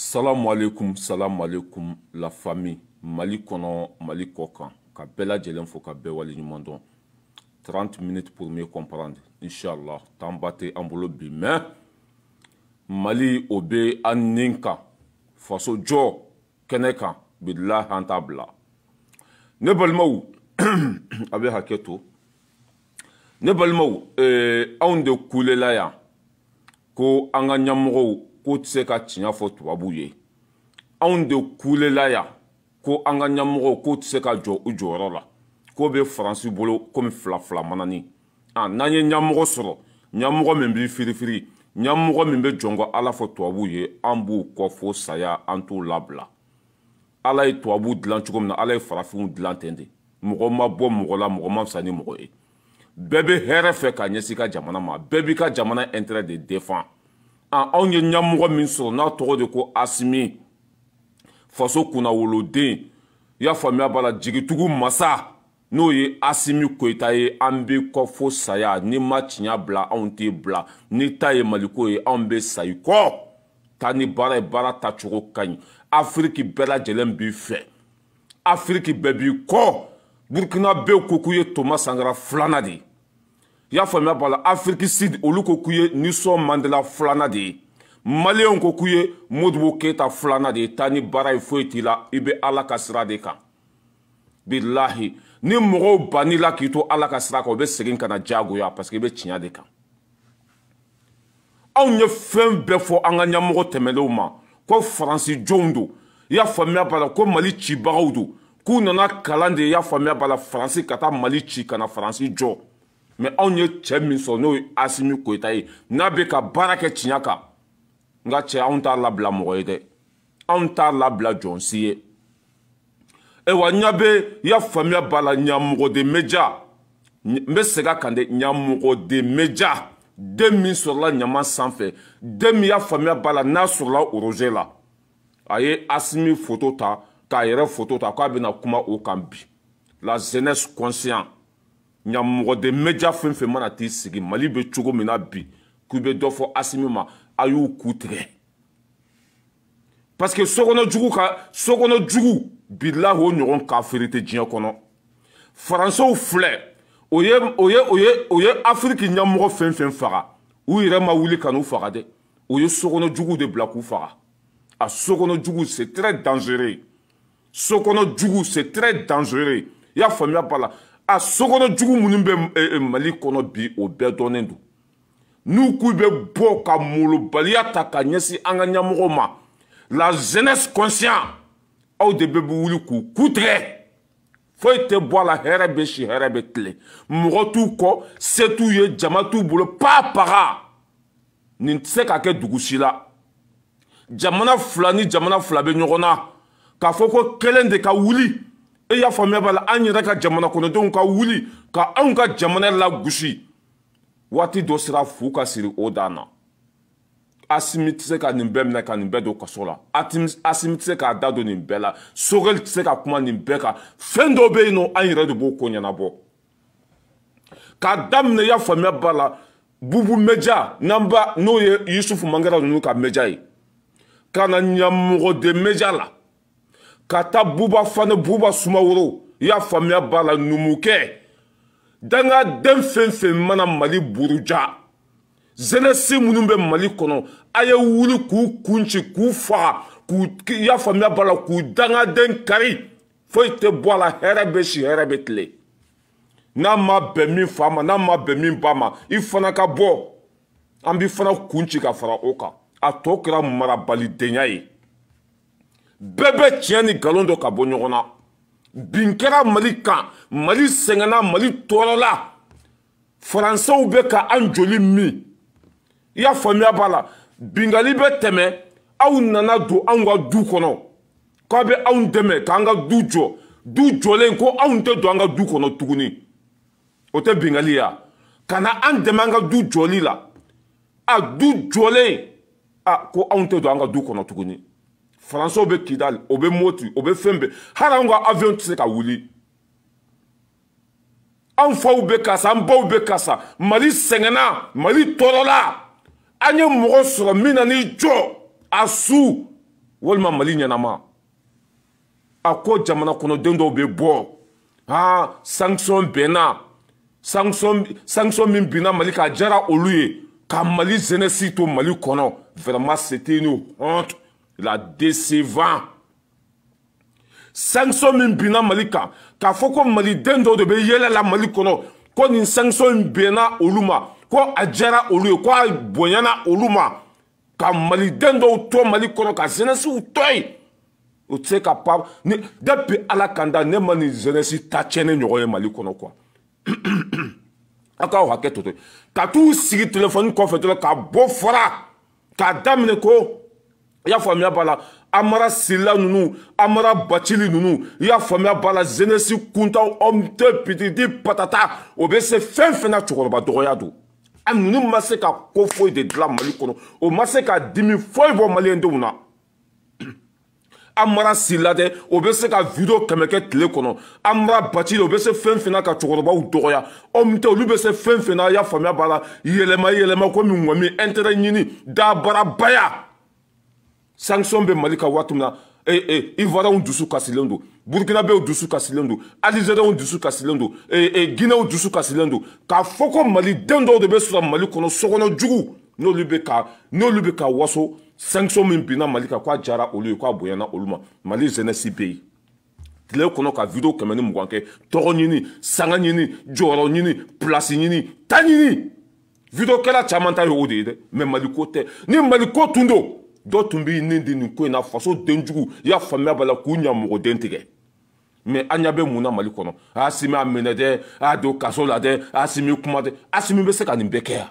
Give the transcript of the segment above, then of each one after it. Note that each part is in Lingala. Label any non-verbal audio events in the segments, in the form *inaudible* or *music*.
salamu alekum salamu alekum la famille mali kɔnɔ mali kɔ kan ka bɛɛ lajɛlen fo ka bɛɛ waleɲuman dɔn 30 minutes pour mieux comprendre inshallah t'an ba tɛ an bolo bi mais mali o bɛ an ni kan faso jɔ kɛnɛ kan bilahi an t'a bila ne balimaw *clears throat* a bɛ hakɛ to ne balimaw eh, anw de kulela yan ko an ka ɲɛmɔgɔw ko tɛ se ka tiɲɛ fɔ tubabuw ye anw de kulela yan ko an ka ɲɛmɔgɔw k'u tɛ se ka jɔ u jɔyɔrɔ la k'o bɛ faransi bolo komi fila fila manani ah, n'an ye ɲɛmɔgɔ sɔrɔ ɲɛmɔgɔ min b'i firifiri ɲɛmɔgɔ min bɛ jɔn ko ala fɔ tubabuw ye an b'u kɔ fo saya an t'u labila ala ye tubabuw dilan cogo min na ala ye farafinw dilan ten de mɔgɔ ma bɔ mɔgɔ la mɔgɔ ma fisa ni mɔgɔ ye bɛɛ bɛ hɛrɛ fɛ ka ɲɛsin i ka jamana ma bɛɛ b'i ka jamana intérêt de défend anw ye ɲɛmɔgɔ min sɔrɔ n'a tɔgɔ de ko asimi faso kunnawoloden y'a faamuya b'a la jigitugu masa n'o ye asimi koyita ye an bɛ kɔ fo saya ni ma tiɲɛ bila anw t'i bila ni ta ye maliko ye anw bɛ sa i kɔ taa ni baara ye baara tacogo ka ɲi afiriki bɛɛ lajɛlen b'i fɛ afiriki bɛɛ b'i kɔ burukina bɛɛ ko k'u ye toma sankara filanan de ye i y'a faamuya b'a la afiriki sidi olu ko k'u ye ninsɔn mandela filanan de ye maliyɛnw ko k'u ye modibo keyita filanan de ye taa ni baara ye foyi t'i la i bɛ ala ka sira de kan bilahi ni mɔgɔw bann'i la k'i to ala ka sira kan o bɛ segin ka na diyagoya parce que i bɛ tiɲɛ de kan anw ye fɛn bɛɛ fɔ an ka ɲɛmɔgɔ tɛmɛnenw ma ko faransi jɔnw don i y'a faamuya b'a la ko mali cibagaw don k'u nana kalan de i y'a faamuya b'a la faransi ka taa mali ci ka na faransi jɔ mɛ anw ye cɛ min sɔrɔ n'o ye asimi koyita ye n'a bɛ ka baara kɛ tiɲɛ kan nka cɛ anw t'a labila mɔgɔ ye dɛ anw t'a labila jɔn si ye ayiwa n ɲa bɛ i y'a faamuya b'a la ɲamɔgɔden bɛ diya n bɛ segin a kan dɛ ɲamɔgɔden bɛ diya den min sɔrɔla ɲama sanfɛ den min y'a faamuya b'a la n'a sɔrɔla oroze la a ye asimi foto ta k'a yɛrɛ foto ta k'a bɛna kuma o kan bi la jeunesse consciente ɲamɔgɔden mɛja fɛn fɛn mana t'i sigi mali bɛ cogo min na bi k'i bɛ dɔ fɔ asimi ma a y'u ku tigɛ parce que sokɔnɔjugu ka sokɔnɔjugu bilahi o ɲɔgɔn kafiri tɛ diɲɛ kɔnɔ faransew filɛ o ye o ye o ye o ye afiriki ɲɛmɔgɔ fɛn fɛn faga u yɛrɛ ma wuli ka n'u faga dɛ o ye sokɔnɔjuguw de bila k'u faga a sokɔnɔjuguw c'est très dangereux sokɔnɔjuguw c'est très dangereux i y'a faamuya b'a la a sokɔnɔ jugu minnu bɛ eh, eh, mali kɔnɔ bi o bɛɛ dɔnnen don n'u k'u bɛ bɔ ka molobaliya ta ka ɲɛsin an ka ɲɛmɔgɔw ma la jeunesse conscient aw de bɛ wuli k'u ku tigɛ foyi tɛ bɔ a la hɛrɛ bɛ si hɛrɛ bɛ tile mɔgɔ t'u kɔ se t'u ye jama t'u bolo paa paga nin tɛ se ka kɛ dugu si la jamana fila ni jamana fila bɛ ɲɔgɔn na k'a fɔ ko kelen de ka wuli e y'a faamuya b'a la an yɛrɛ ka jamana kɔnɔdenw ka wuli ka anw ka jamana lagosi waati dɔ sera fu ka siri o dan na asimi tɛ se ka nin bɛɛ minɛ ka nin bɛɛ don kaso la asimi tɛ se k'a da don nin bɛɛ la sogɛli tɛ se ka kuma nin bɛɛ kan fɛn dɔ bɛ yen nɔ an yɛrɛ de b'o ko ɲɛnabɔ k'a daminɛ i y'a faamuya b'a la bubu meja n'an ba n'o ye yusufu mangara ninnu ka meja ye ka na ɲamɔgɔden meja la ka taa buba fane buba sumaworo i y'a faamuya b'a la numukɛ dangaden fɛn fɛn mana mali buruja zenɛsi minnu bɛ mali kɔnɔ a ye wuli k'u kunci k'u faga k'u i y'a faamuya b'a la k'u dangaden kari foyi tɛ bɔ a la hɛrɛ bɛ si hɛrɛ bɛ tile n'a ma bɛn min fa ma n'a ma bɛn min ba ma i fana ka bɔ an b'i fana kun ci ka fara o kan a tɔ kɛra marabalidenya ye bɛɛ bɛ tiɲɛ ni nkalon dɔ ka bɔ ɲɔgɔn na bin kɛra mali kan mali sɛgɛnna mali tɔɔrɔla faransɛw bɛ ka an joli min i y'a faamuya b'a la bingali bɛ tɛmɛ aw nana don anw ka du kɔnɔ k'a bɛ anw dɛmɛ k'an ka du jɔ du jɔlen ko anw tɛ don an ka du kɔnɔ tuguni o tɛ bingali ya ka na an dɛmɛ an ka du jɔli la a du jɔlen a ko anw tɛ don an ka du kɔnɔ tuguni faransaw bɛ kidali o bɛ moti o bɛ fɛn bɛɛ hali anw ka avion tɛ se ka wuli anw faw bɛ karisa an baw bɛ karisa mali sɛgɛnna mali tɔɔrɔla an ye mɔgɔ sɔrɔ min na n'i jɔ a su walima mali ɲɛnama a ko jamana kɔnɔden dɔw bɛ bɔ han sanction bɛnna sanction sanction min binna mali k'a jara olu ye ka mali jeunesse to mali kɔnɔ vraiment c'était une honte la décevant sanction min binna mali kan k'a fɔ ko maliden dɔw de bɛ yɛlɛ la mali kɔnɔ ko nin sanction in bɛnna olu ma ko a diyara olu ye ko a bonyana olu ma ka maliden dɔw to mali kɔnɔ ka zɛnɛsiw to yen o tɛ se ka pa ni depuis ala kan da ne ma nin zɛnɛsi ta tiɲɛni ɲɔgɔn ye mali kɔnɔ quoi *clears throat* aw k'aw hakɛ to to ka t'u sigi telefɔni kɔfɛ dɔrɔn ka bɔ fara k'a daminɛ ko. i y'a faamuya b'a la amara sirila ninnu amara bacili ninnu i y'a faamuya b'a la zenesi kuntan ɔmte pitidi patata o bɛ se fɛn fɛn na cɛkɔrɔba dɔgɔya don a ninnu ma se ka ko foyi de dilan mali kɔnɔ o ma se ka dimi foyi bɔ maliyɛndenw na *clears throat* amara sirila dɛ o bɛ se ka video kɛmɛ kɛ tile kɔnɔ amara bacili o bɛ se fɛn fɛn na ka cɛkɔrɔbaw dɔgɔya ɔmte olu bɛ se fɛn fɛn na i y'a faamuya b'a la yɛlɛma yɛlɛma komi ŋɔmi intérêt ɲini daabarabaya. sanction bɛ mali kan waati min na eh, eh, ivoiriyɛnw dusu kasilen don burukinabew dusu kasilen don alizeriyɛnw dusu kasilen don eh, eh, ginɛw dusu kasilen don k'a fɔ ko malidenw dɔw de bɛ sɔrɔ mali kɔnɔ sɔkɔnɔjugu n'olu bɛ ka n'olu bɛ ka waso sanction min binna mali kan k'a diyara olu ye k'a bonyana olu ma mali jeunesse bɛ yen tile kɔnɔ ka video kɛmɛ ni mugan kɛ tɔgɔ ɲini sanga ɲini jɔyɔrɔ ɲini pilasi ɲini ta ɲini video kɛla caman ta ye o de ye dɛ mɛ maliko tɛ ni maliko tun don dɔ tun b'i ni di nin ko in na faso denjugu i y'a faamuya b'a la k'u ɲamɔgɔden tigɛ mɛ an ɲɛ bɛ mun na mali kɔnɔ asimi a minɛ dɛ a don kaso la dɛ asimi kuma dɛ asimi bɛ se ka nin bɛɛ kɛ yan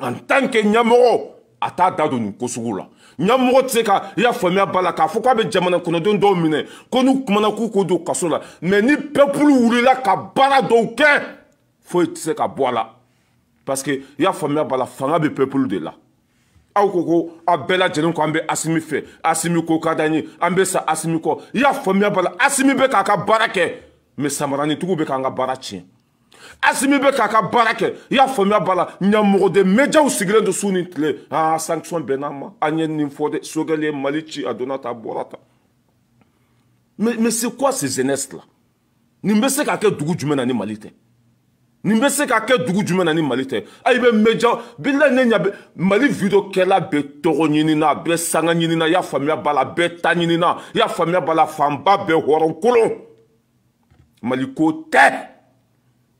en tant que ɲɛmɔgɔ a t'a da don nin ko sugu la ɲɛmɔgɔ tɛ se ka i y'a faamuya b'a la k'a fɔ k'a bɛ jamana kɔnɔdenw dɔw minɛ ko n'u kumana k'u k'u don kaso la mɛ ni peuple wulila ka baara dɔw kɛ foyi tɛ se ka bɔ a la parce que i y'a faamuya b'a la fanga bɛ peuple de la. aw ko ko aw bɛɛ lajɛlen ko an bɛ asimi fɛ asimi ko ka d'an ye an bɛ sa asimi kɔ i y'a faamuya b'a la asimi bɛ k'a ka baara kɛ mɛ samaranitigiw bɛ k'an ka baara tiɲɛ asimi bɛ k'a ka baara kɛ i y'a faamuya b'a la ɲamɔgɔden mejaw sigilen don su ni tile aa ah, sanction bɛnna an ma an ye nin fɔ dɛ sogɛli ye mali ci a donna tan a bɔra tan mais mais c'est quoi ces jeunesse là nin bɛ se ka kɛ dugu jumɛn na ni mali tɛ. nin bɛ se ka kɛ dugu jumɛn na ni mali tɛ a i bɛ mɛja bila ne ɲɛ bɛ mali videokɛla bɛɛ tɔgɔ ɲinina a bɛɛ sanga ɲinina i y'a faamuya b'a la a bɛɛ ta ɲinina i y'a faamuya b'a la fanba bɛɛ hɔrɔnkolon mali ko tɛ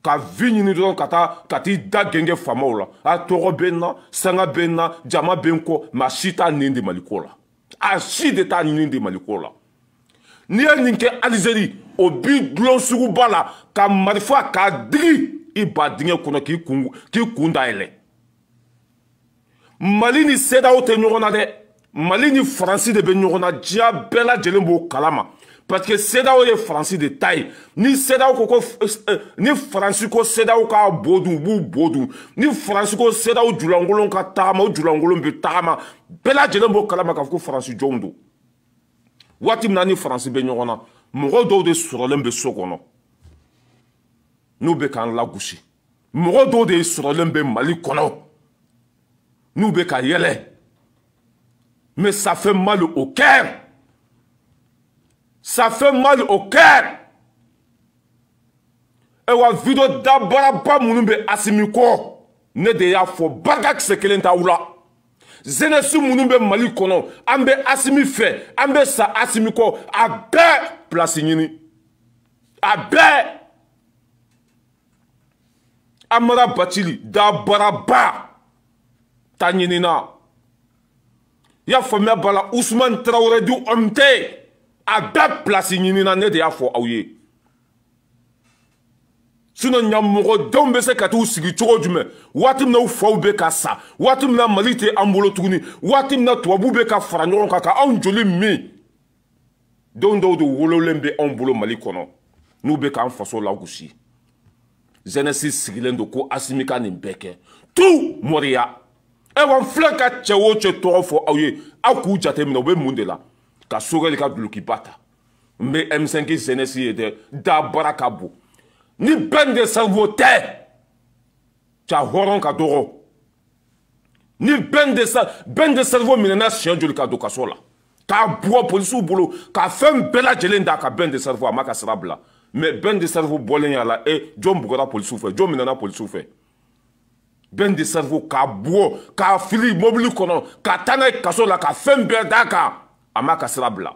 ka vi ɲini dɔrɔn ka taa ka t'i da genge faamaw la a tɔgɔ bɛ n na sanga bɛ n na jama bɛ n kɔ mɛ a si t'a nin di mali ko la a si de t'a nin di mali ko la n'i ye nin kɛ alizeri o bi dulon suguba la ka marifa k'a digi i ba dingɛ kɔnɔ k'i kun k'i kun dayɛlɛ mali ni sedaw tɛ ɲɔgɔn na dɛ mali ni faransi de bɛ ɲɔgɔn na diɲɛ bɛɛ lajɛlen b'o kalama parce que sedaw ye faransi de ta ye ni sedaw ko ko euh, ni faransi ko sedaw ka bo dun u b'u bo dun ni faransi ko sedaw julankolon ka tagama o julankolon bɛ tagama bɛɛ lajɛlen b'o kalama k'a fɔ ko faransi jɔnw don waati min na ni faransi bɛ ɲɔgɔn na mɔgɔ dɔw de sɔrɔlen bɛ so kɔnɔ n'u bɛ k'an lagosi mɔgɔ dɔw de sɔrɔlen bɛ mali kɔnɔ n'u bɛ ka yɛlɛ mais ça fait mal au cœur ça fait mal au cœur ayiwa video dabaraba minnu bɛ asimi kɔ ne de y'a fɔ barika kisɛ kelen t'aw la jeunesse minnu bɛ mali kɔnɔ an bɛ asimi fɛ an bɛ sa asimi kɔ a bɛɛ place ɲini a bɛɛ. amara batili dabaraba ta ɲinina y'a faamuya b'a la usman tarawele di omte a bɛɛ pilasi ɲinina ne de y'a fɔ aw ye sinɔ ɲamɔgɔdenw bɛ se ka t'u sigi cogo jumɛn waati min na u faw bɛ ka sa waati min na mali tɛ an bolo tuguni waati min na tubabuw bɛ ka fara ɲɔgɔn kan ka anw joli min denw dɔw de wololen bɛ anw bolo mali kɔnɔ n'u bɛ k'an faso lagosi zɛnɛsi sigilen don ko asimi ka nin bɛɛ kɛ tu moriya ayiwa n filɛ ka cɛ o cɛ tɔgɔ fɔ aw ye aw k'u jate minɛ u bɛ mun de la ka sogɛli ka dulokiba ta n bɛ m5 zɛnɛsi ye dɛ da baara ka bon ni bɛɛ nin de sanfo tɛ ja hɔrɔn ka dɔgɔ ni bɛn de sa bɛn de sɛriwo minɛna siɲɛ joli ka don kaso la k'a bugɔ polisiw bolo k'a fɛn bɛɛ lajɛlen da ka bɛn de sɛriwo a ma ka sira bila mɛ bɛn de sarifu bɔlen y'a la e jɔn bugɔra polisiw fɛ jɔn minɛna polisiw fɛ bɛn de sarifu k'a bugɔ k'a fili mobili kɔnɔ ka taa n'a ye kaso la ka fɛn bɛɛ d'a kan a m'a ka sira bila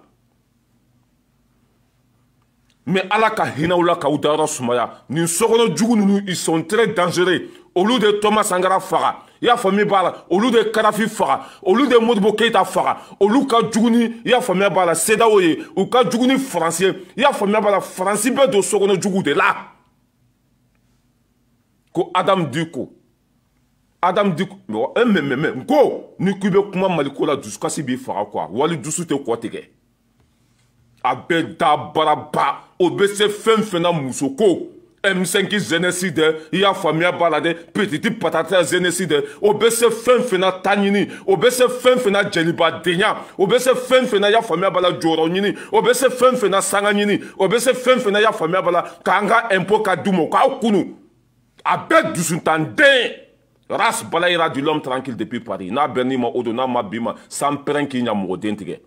mɛ ala ka hinɛw la k'aw dayɔrɔ sumaya nin sokɔnɔ jugu ninnu ils sont très dangereux olu de tɔma sankara faga i y'a faamuya b'a la olu de karafi faga olu de modibo keyita faga olu ka jugu eh, ni i y'a faamuya b'a la sedaw ye u ka jugu ni faransi ye i y'a faamuya b'a la faransi bɛ don sokɔnɔ jugu de la ko adamu diko adamu diko mɛ mɛ mɛ n ko ni k'i bɛ kuma mali ko la dusukasi b'i faga kuwa wali dusu tɛ kɔ tigɛ a bɛ da baraba o bɛ se fɛn fɛn na muso ko m5 zenesi dɛ i y'a faamuya b'a la dɛ petiti patata zenesi dɛ o bɛ se fɛn fɛn na ta ɲini o bɛ se fɛn fɛn na jɛlibadenya o bɛ se fɛn fɛn na i y'a faamuya b'a la jɔyɔrɔ ɲini o bɛ se fɛn fɛn na sanga ɲini o bɛ se fɛn fɛn na i y'a faamuya b'a la k'an ka impôt ka d'u ma k'aw kunu a bɛɛ dusutanden ras balayira du l'homme tranquille depuis paris n'a bɛ n'i ma o don n'a ma b'i ma san pɛrɛn k'i ɲa mɔgɔ den tigɛ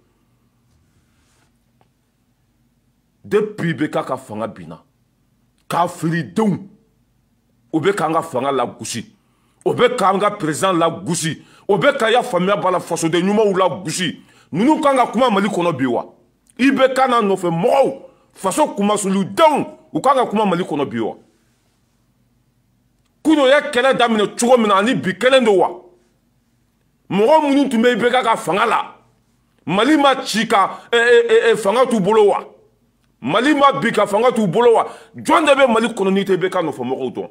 depuis bɛ k'a ka fanga binna kafiridenw o bɛ k'an ka fanga lagosi o bɛ k'an ka perezan lagosi o bɛ ka y'a faamuya b'a la fasoden ɲumanw lagosi ninnu kan ka kuma mali kɔnɔ bi wa i bɛ kan na nɔfɛ mɔgɔw faso kumasuludenw u kan ka kuma mali kɔnɔ bi wa kunun ye kɛlɛ daminɛ cogo min na ani bi kelen don wa mɔgɔ minnu tun bɛ i bɛ ka ka fanga la mali ma ci ka e, e, e, fanga t'u bolo wa. mali ma bi ka fanga t'u bolo wa jɔn de bɛ mali kɔnɔ n'i tɛ bɛ ka nɔfɛmɔgɔw dɔn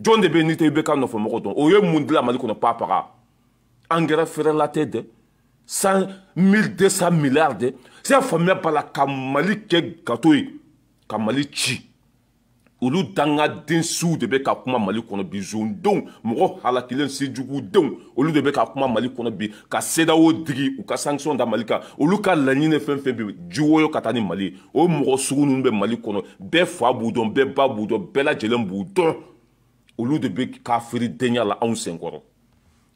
jɔn de bɛ n'i tɛ bɛ ka nɔfɛmɔgɔw dɔn o ye mun dilan mali kɔnɔ papaga angɛrɛ fɛrɛla tɛ dɛ san mille deux cent milliards dɛ se faamuya b'a la ka mali kɛ gato ye ka mali ci olu dangadensiw de bɛ ka kuma mali kɔnɔ bi zondenw mɔgɔ halakilen sejugudenw olu de bɛ ka kuma mali kɔnɔ bi ka sedawo digi u ka sanction da mali kan olu ka laɲini fɛn fɛn bɛ jiwoyo ka taa ni mali o mɔgɔ sugu ninnu bɛ mali kɔnɔ bɛɛ fa b'u dɔn bɛɛ ba b'u dɔn bɛɛ lajɛlen b'u dɔn olu de bɛ kafiri denya la anw senkɔrɔ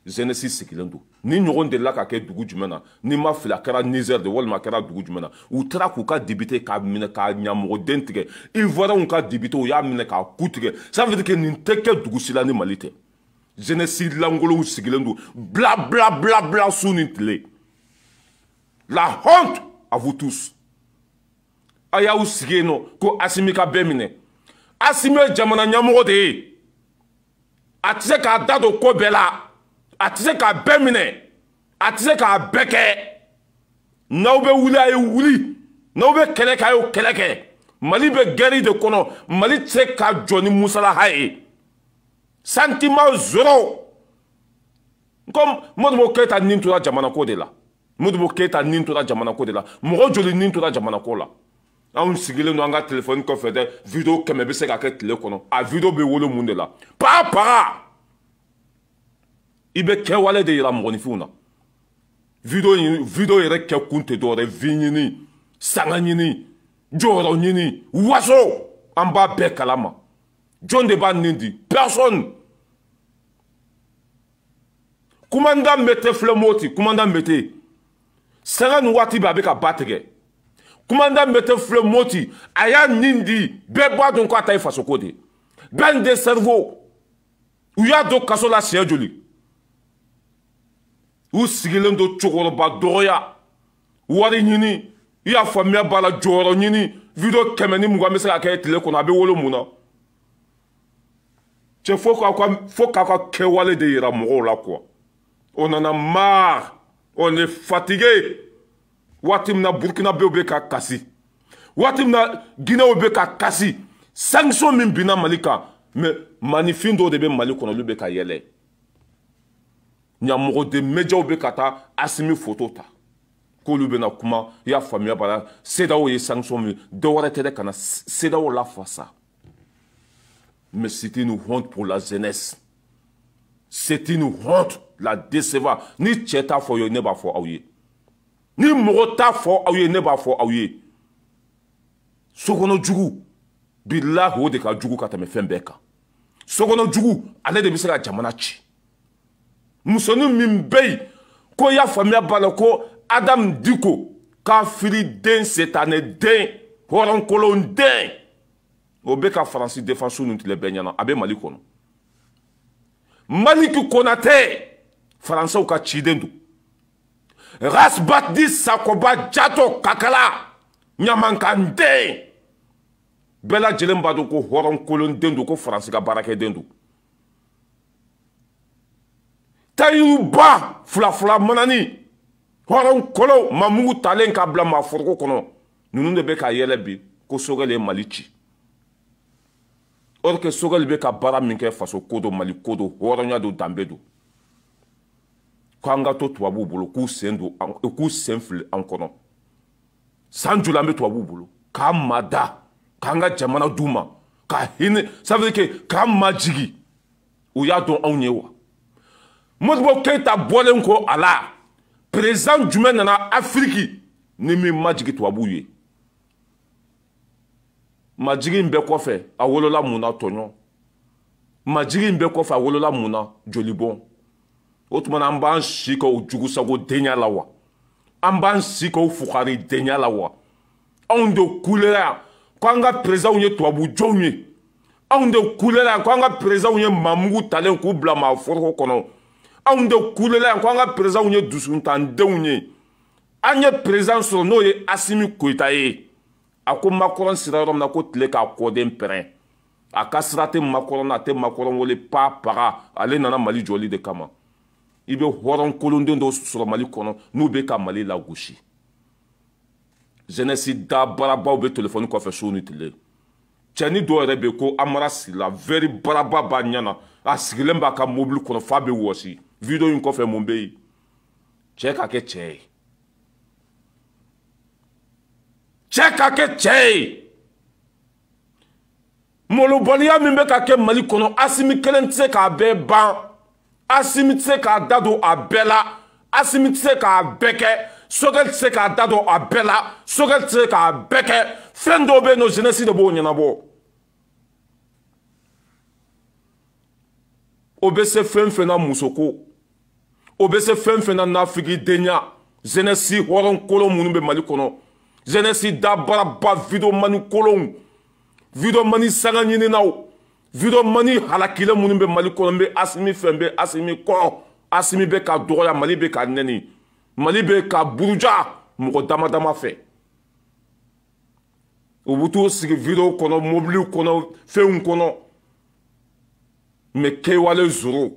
zɛnɛsi sigilen don ni ɲɔgɔn delila ka kɛ dugu jumɛn na ni ma fili a kɛra nizɛri de walima a kɛra dugu jumɛn na u taara k'u ka dibite k'a minɛ k'a ɲamɔgɔden tigɛ ivoiriyɛnw ka dibite u y'a minɛ k'a ku tigɛ ça veut dire que nin tɛ kɛ dugu si la ni mali tɛ zɛnɛsi lankolow sigilen don bila bila bila bila su ni tile la honte à vous tous a y'aw sigi yen nɔ ko asimi ka bɛɛ minɛ asimi ye jamana ɲɛmɔgɔ de ye a tɛ se k'a da don ko bɛɛ la. a tɛ se k'a bɛɛ minɛ a tɛ se k'a bɛɛ kɛ n'aw bɛ wuli a ye wuli n'aw bɛ kɛlɛ kɛ a y'o kɛlɛ kɛ mali bɛ gɛri de kɔnɔ mali tɛ se ka jɔ ni musalaha ye sentiment zoro ko modibo keyita nin tora jamanako de la modibo keyita nin tora jamanako de la mɔgɔ joli nin tora jamanako la anw sigilen don an ka telefɔni kɔfɛ dɛ video kɛmɛ bɛ se ka kɛ tile kɔnɔ a video bɛ wolo mun de la paapaa. i bɛ kɛwale de yira mɔgɔninfinw na video video yɛrɛ kɛ kun tɛ dɔwɛrɛ vi ɲini sanga ɲini jɔyɔrɔ ɲini waso an b'a bɛɛ kalama jɔn de b'a nin di personne commandant mete filɛ moti commandant mete sanga ni waati bɛ a bɛ ka ba tigɛ commandant mete filɛ moti a y'a nin di bɛɛ b'a dɔn k'a ta ye fasoko de bɛɛ ni de cerveau u y'a don kaso la siɲɛ joli u sigilen don cɛkɔrɔba dɔgɔya wari ɲini i y'a faamuya b'a la jɔyɔrɔ ɲini video kɛmɛ ni mugan bɛ se ka kɛ tile kɔnɔ a bɛ wolo mun na cɛ fo k'a ka fo k'a ka kɛwale de yira mɔgɔw la kuwa o nana maar on est fatigué waati min na burukinabew bɛ ka kasi waati min na guinéw bɛ ka kasi sanction min binna mali kan mɛ maanifin dɔw de bɛ mali kɔnɔ olu bɛ ka yɛlɛ ɲamɔgɔden mɛjaw bɛ ka taa asimi foto ta k'olu bɛna kuma i y'a faamuya b'a la sedaw ye sanction min dɔ wɛrɛ tɛ dɛ ka na sedaw lafasa mais c'est une honte pour la jeunesse c'est une honte la décevoir ni cɛ t'a fɔ ye ne b'a fɔ aw ye ni mɔgɔ t'a fɔ aw ye ne b'a fɔ aw ye sokɔnɔjugu bilahi o de ka jugu ka tɛmɛ fɛn bɛɛ kan sokɔnɔjugu ale de bɛ se ka jamana ci. Moussou nou mim beyi, kon ya fomya baloko, adam diko, ka fili den, setane den, horon kolon den. Obe ka Fransi defansou nou ti lebe nyanan, abe mali konon. Mali ki konate, Fransi ou ka chi den do. Ras bat di, sakoba, jato, kakala, nyaman kan den. Bela jelen badoko, horon kolon den do, ko Fransi ka barake den do. tayiruba filafila manani hɔrɔn kɔlɔw mamugu talen k'a bila maa foroko kɔnɔ ninnu de bɛ k'a yɛlɛ bi ko sogɛli ye mali ci or que sogɛli bɛ ka baara min kɛ faso ko do mali ko do hɔrɔnya do danbe do k'an ka to tubabuw bolo k'u sen do eh, k'u sen fili an kɔnɔ san joli an bɛ tubabuw bolo k'an ma da k'an ka jamana d'u ma ka hinɛ ça veut dire que k'an ma jigi u y'a dɔn anw ye wa modibo keita bɔlen ko a la perezan jumɛn nana afiriki ni min majigi tubabuw ye majigi in bɛɛ kɔfɛ a wolola mun na tɔɲɔ majigi in bɛɛ kɔfɛ a wolola mun na jolibɔn o tuma na an b'an si kɛ o jugusago denya la wa an b'an si kɛ o fukari denya la wa anw de kulera yan ko an ka perezanw ye tubabu jɔnw ye anw de kulera yan ko an ka perezanw ye mamugu talen k'u bila maa foroko kɔnɔ anw de kulela yan ko an ka perezanw ye dusukun ta an denw ye an ye perezan sɔrɔ n'o ye asimi koyita ye a ko makɔrɔn sira yɔrɔ min na ko tile k'a kɔden pɛrɛn a ka sira tɛ makɔrɔn na a tɛ makɔrɔn wele paa paga ale nana mali jɔli de kama i bɛ hɔrɔn kolondenw dɔ sɔrɔ mali kɔnɔ n'u bɛ ka mali lagosi jeunesse da baarabaw bɛ telefɔni kɔfɛ su ni tile cɛni dɔw yɛrɛ bɛ ko amara sila vɛri baaraba b'a ɲɛ na Asi gilemba ka mobili kono fabi wosi. Vido yon kofen moun beyi. Che kake che. Che kake che. Molo boli yon mwenbe kake mali kono asimi kelen tse ka be ban. Asimi tse ka dadu a be la. Asimi tse ka beke. Sokel tse ka dadu a be la. Sokel tse ka beke. Fendo be no jenesi de bo yon yon abo. o bɛ se fɛn fɛn na musoko o bɛ se fɛn fɛn na nafigi denya zɛnɛsi hɔrɔnkolon minnu bɛ mali kɔnɔ zɛnɛsi dabaraba vidiyomani kolonw vidiyomani sangaɲininaw vidiyomani halakile minnu bɛ mali kɔnɔ n bɛ asimi fɛ n bɛ asimi kɔrɔ asimi bɛ ka dɔgɔya mali bɛ ka nɛni mali bɛ ka buruja mɔgɔ dama dama fɛ u bɛ t'u sigi vidiyow kɔnɔ mobiliw kɔnɔ fɛnw kɔnɔ mɛ kɛwale zoro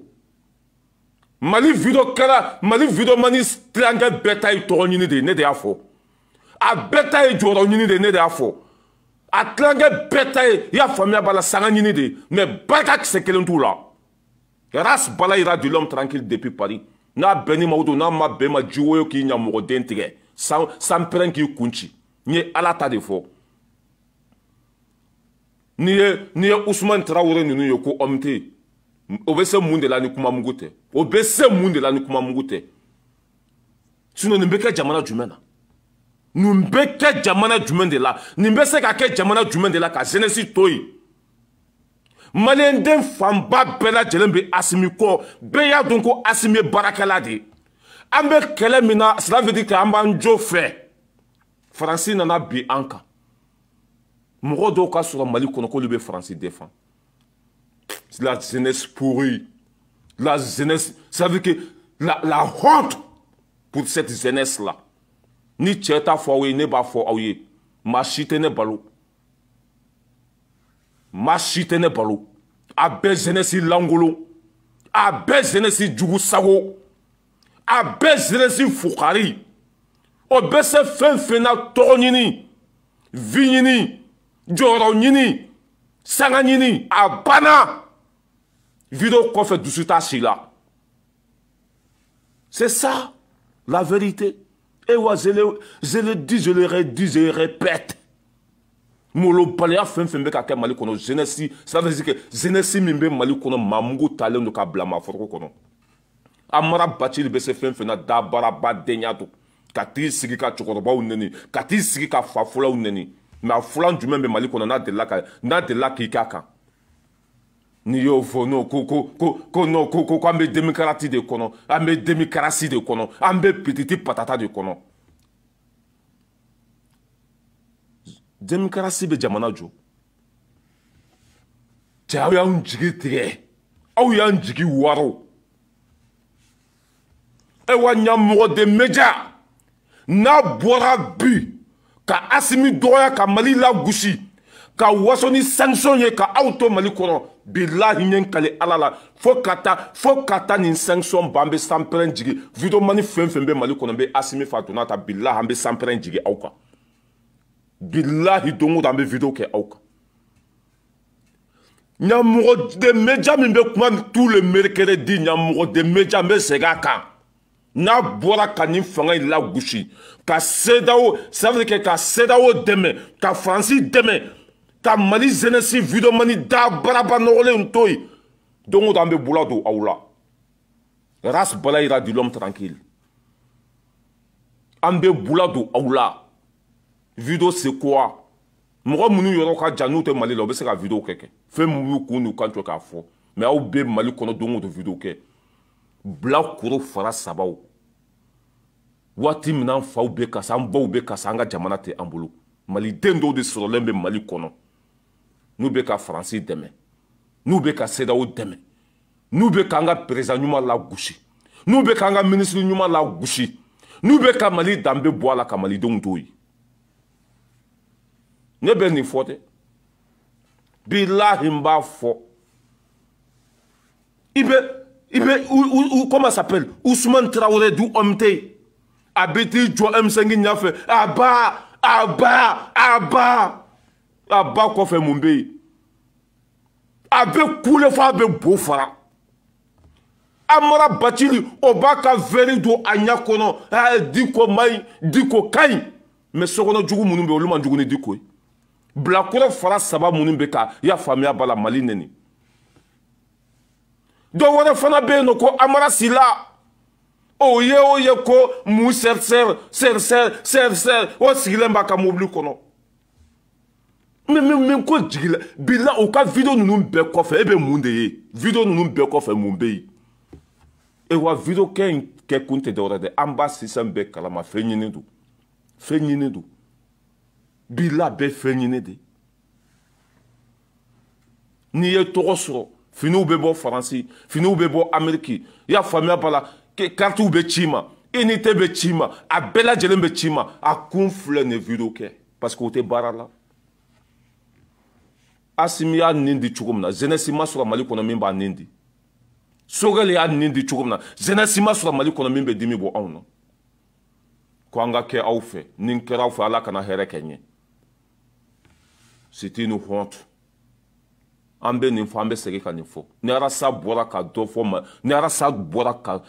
mali video kɛra mali video mani tilankɛ bɛɛ ta ye tɔgɔ ɲini de ye ne de y'a fɔ a bɛɛ ta ye jɔyɔrɔ ɲini de ye ne de e, y'a fɔ a tilankɛ bɛɛ ta ye i y'a faamuya b'a la sanga ɲini de ye mɛ barika kisɛ kelen t'u la ras bala yira de l'homme tranquille depuis paris n'a bɛnni ma o don n'a ma bɛn ma jiwoyo k'i ɲa mɔgɔden tigɛ san san pɛrɛn k'i kun ci n ye ala ta de fɔ n'i ye n'i ye usumani tarawele ninnu ye ko homme tɛ yen o bɛ se mun de la ni kuma mugu tɛ o bɛ se mun de la ni kuma mugu tɛ sinɔn nin bɛ kɛ jamana jumɛn na nin bɛ kɛ jamana jumɛn de la nin bɛ se ka kɛ jamana jumɛn de la ka zɛnɛsi to yen maliyɛnden fanba bɛɛ lajɛlen bɛ asimi kɔ bɛɛ y'a dɔn ko asimi ye baarakɛla de ye an bɛ kɛlɛ min na cela veut dire que an b'an jo fɛ faransi nana bin an kan mɔgɔ dɔw ka sɔrɔ mali kɔnɔ k'olu bɛ faransi défend la jeunesse pourrie. La jeunesse, ça veut dire que la, la honte pour cette jeunesse-là. Ni tcheta fouaouye, ne ba fouaouye. Ah Machi tene balo. Machi tene balo. Abe jeunesse langolo. Abe jeunesse djougou sago. Abe jeunesse foukari. O bese fen fena toro nini. Vi nini. Joro nini. sanga ɲini a banna vidéo kɔfɛ dusu t'a si la c'est ça la vérité et wa je le je le dis je le redis je le répète molobaliya fɛn fɛn bɛ ka kɛ mali kɔnɔ jeunesse ça veut dire que jeunesse min bɛ mali kɔnɔ maamugu talen don ka bila maaforoko kɔnɔ a mara bacili bɛ se fɛn fɛn na dabaraba denya don ka t'i sigi ka cɛkɔrɔbaw nɛni ka t'i sigi ka fafolaw nɛni a fulan jumɛn bɛ mali kɔnɔ n'a delila ka n'a delila k'i k'a kan n'i y'o fɔ n'o ko ko ko ko n'o ko ko ko an bɛ demokarasi de kɔnɔ an bɛ demokarasi de kɔnɔ an bɛ petiti patata de kɔnɔ demokarasi bɛ jamana jɔ cɛ aw y'anw jigi tigɛ aw y'an jigi waro e wa ɲamɔgɔ de meja n'a bɔra bi. ka asimi dɔgɔya ka mali lagosi ka waso ni sanction ye ka aw to mali kɔnɔ bilahi ɲɛ kale ala la fo ka taa fo ka taa nin sanction ban an bɛ sanpɛrɛn jigi vidomani fɛn fɛn bɛ mali kɔnɔ n bɛ asimi fatuna ta bilahi an bɛ sanpɛrɛn jigi aw kan bilahi don o don an bɛ video kɛ aw kan ɲamɔgɔ de meja min bɛ kuma tous les mercredis ɲamɔgɔ de meja n bɛ segin a kan. n'a bɔra ka nin fanga in lagosi ka sedawo safiri kɛ ka sedawo dɛmɛ ka faransi dɛmɛ ka mali zenɛsi vidomani da baraba nɔgɔlen to yen don o don an bɛ bula don aw la ras bala yira di l'homme tranquille an bɛ bula don aw la video c'est quoi mɔgɔ minnu yɔrɔ ka jan n'u tɛ mali la u bɛ se ka video kɛ kɛ fɛn min y'u kun n'u kan to k'a fɔ mɛ aw bɛ mali kɔnɔ don o don video kɛ bila koro fara sabaw waati min an faw bɛ kasa an baw bɛ kasa an ka jamana tɛ an bolo maliden dɔw de sɔrɔlen bɛ mali kɔnɔ n'u bɛ ka faransi dɛmɛ n'u bɛ ka sedaw dɛmɛ n'u bɛ k'an ka perezan ɲuman lagosi n'u bɛ k'an ka minisiri ɲuman lagosi n'u bɛ ka mali danbe bɔ a la ka malidenw to ye ne bɛ nin fɔ dɛ bilahi n b'a fɔ i bɛ comment s'appelle Ousmane Traoré du Omte. Abeti Djo M5 Nyafe. Aba, aba, aba. Aba kofe Mumbai. Abe koule fa abe bofara. Amara batili oba ka veri do anya kono. Ah, diko mai, diko kai. Mais sokono jugu munumbe olu man jugu ni diko. Blakore fara saba munumbe ka ya famia bala mali neni. dɔ wɛrɛ fana bɛ yen nɔ ko amara sila o ye o ye ko mu sɛrisɛri sɛrisɛri sɛrisɛri o sigilen b'a ka mobili kɔnɔ min min min ko jigila bila u ka video ninnu bɛɛ kɔfɛ e bɛ mun de ye video ninnu bɛɛ kɔfɛ mun bɛ yen e wa video kɛ in kɛ kun tɛ dɔwɛrɛ dɛ an b'a sisan bɛɛ kalama fɛn ɲini don fɛn ɲini don bila bɛɛ fɛn ɲini de n'i ye tɔgɔ sɔrɔ. finiw bɛ bɔ faransi finiw bɛ bɔ ameriki i y'a faamuya b'a la karitiw bɛ ci i ma unité bɛ ci i ma a bɛɛ lajɛlen bɛ ci i ma a kun filɛ nin video kɛ parce que o tɛ baara la asimi y'a nin di cogo min na jeunesse ma sɔrɔ mali kɔnɔ min b'a nin di sogɛli y'a nin di cogo min na jeunesse ma sɔrɔ mali kɔnɔ min bɛ dimi bɔ anw na ko an ka kɛ aw fɛ nin kɛra aw fɛ ala kana hɛrɛ kɛ n ye c'était une honte an bɛ nin fɔ an bɛ segin ka nin fɔ ni arasa bɔra ka dɔ fɔ ma ni arasa bɔra ka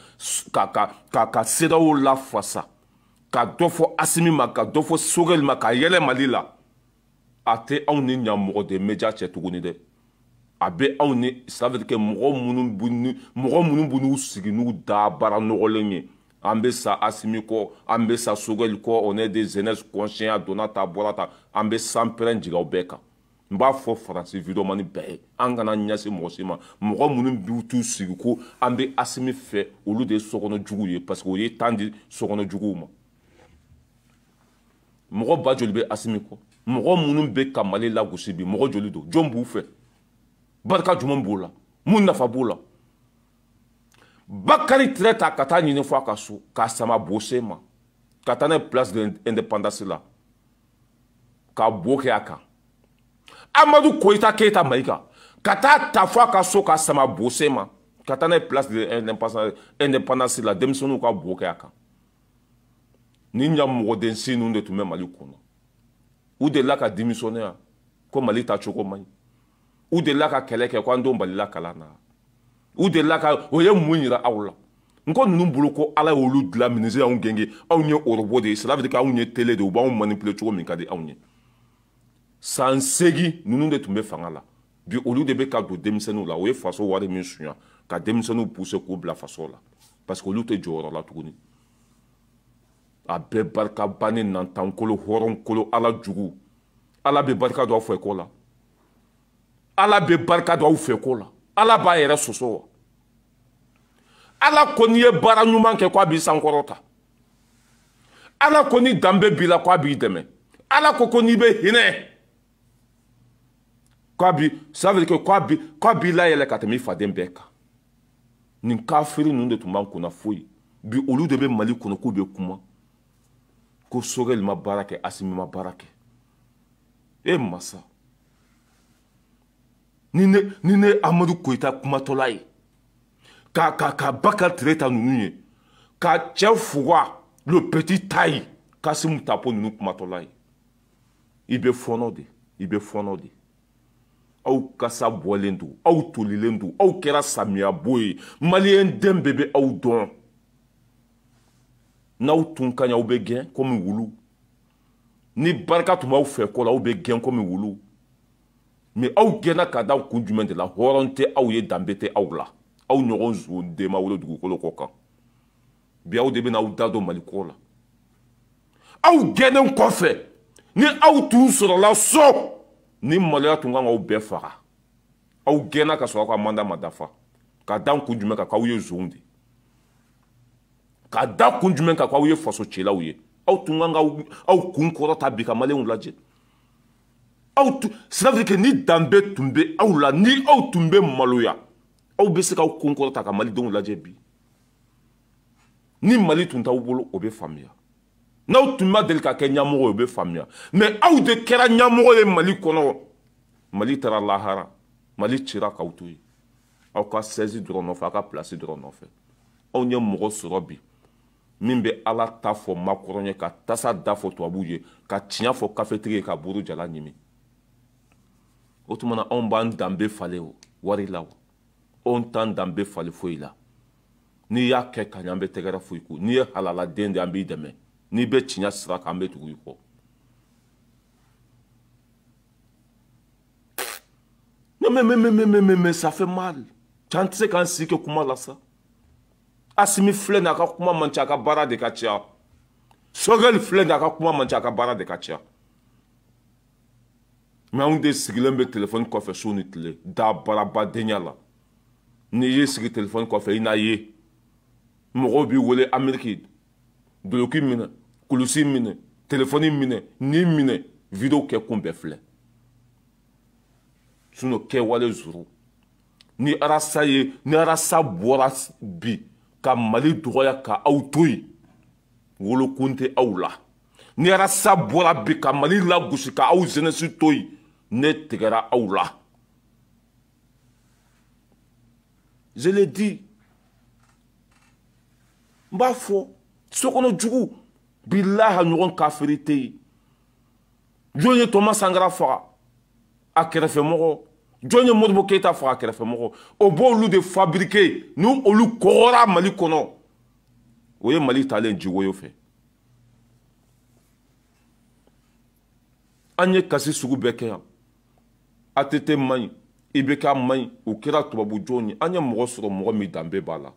ka ka ka ka sedaw lafasa ka dɔ fɔ asimi ma ka dɔ fɔ sogɛli ma ka yɛlɛ mali la a tɛ anw ni ɲamɔgɔ de meja cɛ tuguni dɛ a bɛ anw ni safiri kɛ mɔgɔ minnu b'u ni mɔgɔ minnu b'u n'u sigi n'u da baara nɔgɔlen ye an bɛ sa asimi kɔ an bɛ sa sogɛli kɔ on est des jeunesses conscients a donna ta a bɔra ta an bɛ san pɛrɛn jigin aw bɛɛ kan. n b'a fɔ faransi vidɔmani bɛɛ ye an kana ɲɛse mɔgɔ si ma mɔgɔ minnu b'u t'u sigi ko an bɛ asimi fɛ olu de ye sɔkɔnɔjuguw ye parce que o ye tan di sɔkɔnɔjuguw ma mɔgɔ ba joli bɛ asimi kɔ mɔgɔ minnu bɛ ka mali lagosi bi mɔgɔ joli don jɔn b'u fɛ barika jumɛn b'o la mun nafa b'o la bakari tirɛ ta ka taa ɲini fɔ a ka so k'a sama bose ma ka taa n'a ye place de indépendance la k'a bo kɛ a kan amadu koyita keyita malika ka taa ta fɔ a ka so ka sama bose ma ka taa n'a ye place de indépendance la denmisɛnninw ka bo kɛ a kan ni ɲa mɔgɔden sinu de tun bɛ mali kɔnɔ u delila ka démissionnaire ko mali ta cogo man ɲi u delila ka kɛlɛ kɛ ko an denw balila kalan na u delila ka o ye mun yira aw la n ko ninnu bolo ko ala y'olu dilan minise anw genge anw ye orobo de ye cela veut dire que anw ye tele de u b'anw manipuler cogo min ka di anw ye san segi ninnu de tun bɛ fanga la bi olu de bɛ ka don denmisɛnninw la o ye faso wari min suɲa ka denmisɛnninw puse k'u bila faso la parce que olu tɛ jɔyɔrɔ la tuguni a bɛɛ barikaba ni nantankolo hɔrɔnkolo ala jugu ala bɛ barika don aw fɛ ko la ala bɛ barika don aw fɛ ko la ala b'a yɛrɛ soso wa ala ko n'i ye baara ɲuman kɛ k'a b'i sankɔrɔta ala ko ni danbe b'i la k'a b'i dɛmɛ ala ko ko n'i bɛ hinɛ k'a bi ça veut dire que k'a bi k'a b'i layɛlɛ ka tɛmɛ i faden bɛɛ kan nin kafiri ninnu de tun b'an kunna foyi bi olu de bɛ mali kɔnɔ k'u bɛ kuma ko sogɛli ma baara kɛ asimi ma baara kɛ e eh, masa ni ne ni ne amadu koyita kumatɔla ye ka ka ka bakari tireta ninnu ye ka cɛ fuga le petit taille kasimu tapo ninnu kumatɔla ye i bɛ fɔɔnɔ de i bɛ fɔɔnɔ de aw kasa bɔlen don aw tolilen don aw kɛra samiyabo ye maliyɛn den bɛɛ bɛ aw dɔn n'aw tun ka ɲi aw bɛ gɛn komi wulu ni barika tun b'aw fɛ ko la aw bɛ gɛn komi wulu mɛ aw gɛnna ka da kun jumɛn de la hɔrɔn tɛ aw ye danbe tɛ aw la aw ɲɔgɔn zon den ma wolo dugukolo kɔ kan bi aw de bɛ n'aw da don mali kɔ la aw gɛnnen kɔfɛ ni aw tun sɔrɔla so. ni maloya tun kan k'aw bɛɛ faga aw gɛnna ka sɔrɔ aw ka manda ma dafa ka da kun jumɛn kan k'aw ye zonw de ka da kun jumɛn kan k'aw ye faso cɛlaw ye aw tun kan k'aw kun kɔrɔta bi ka maliyɛnw lajɛ aw tun c'est à dire que ni danbe tun bɛ aw la ni aw tun bɛ maloya aw bɛ se k'aw kun kɔrɔta ka malidenw lajɛ bi ni mali tun t'aw bolo o bɛ faamuya. n'aw tun ma deli ka kɛ ɲɛmɔgɔ ye o bɛ faamuya mɛ aw de kɛra ɲɛmɔgɔ ye mali kɔnɔ mali taara lahara mali cira k'aw to yen aw ka sɛzi dɔrɔn nɔfɛ aw ka pilasi dɔrɔn nɔfɛ aw ye mɔgɔ sɔrɔ bi min bɛ ala ta fɔ makɔrɔn ye ka tasa da fɔ tubabuw ye ka tiɲɛ fɔ kafetigi ye ka buru jala ɲimi o tuma na anw b'an danbe falen o wari la o anw t'an danbe falen foyi la n'i y'a kɛ ka ɲɛ an bɛ tɛgɛrɛ foyi ko n'i ye halaladen de ye an b'i dɛmɛ n'i bɛ tiɲɛ sira kan an bɛ tugu i kɔ non mais mais mais mais mais mais ça fait mal can tɛ se k'an sigi kɛ kuma la sa asimi filɛ nin a ka kuma man ca a ka baara de ka ca sɔgɛli filɛ nin a ka kuma man ca a ka baara de ka ca mɛ anw de sigilen bɛ telefɔni kɔfɛ su ni tile da barabadenya la n'i y'i sigi telefɔni kɔfɛ i n'a ye mɔgɔw b'i wele ameriki duloki minɛ kulusi minɛ telefɔni minɛ ni minɛ video kɛ kun bɛɛ filɛ sinɔ kɛwale zuru ni arasa ye ni arasa bɔra bi ka mali dɔgɔya ka aw to yen wolokun tɛ aw la ni arasa bɔra bi ka mali lagosi ka aw zɛnɛsi to yen ne tigɛra aw la je l'ai dit n b'a fɔ sokɔnɔ jugu bilaha ɲɔgɔn kafiri tɛ yen jɔn ye tɔma sankara faga a kɛrɛfɛmɔgɔ jɔn ye modibo keyita faga a kɛrɛfɛmɔgɔ o b'olu de fabrike ni olu kɔgɔra mali kɔnɔ o ye mali talen jiwoyo fɛ an ye kasi sugu bɛɛ kɛ yan att man ɲi ibk man ɲi u kɛra tubabu jɔn ye an ye mɔgɔ sɔrɔ mɔgɔ min danbe b'a la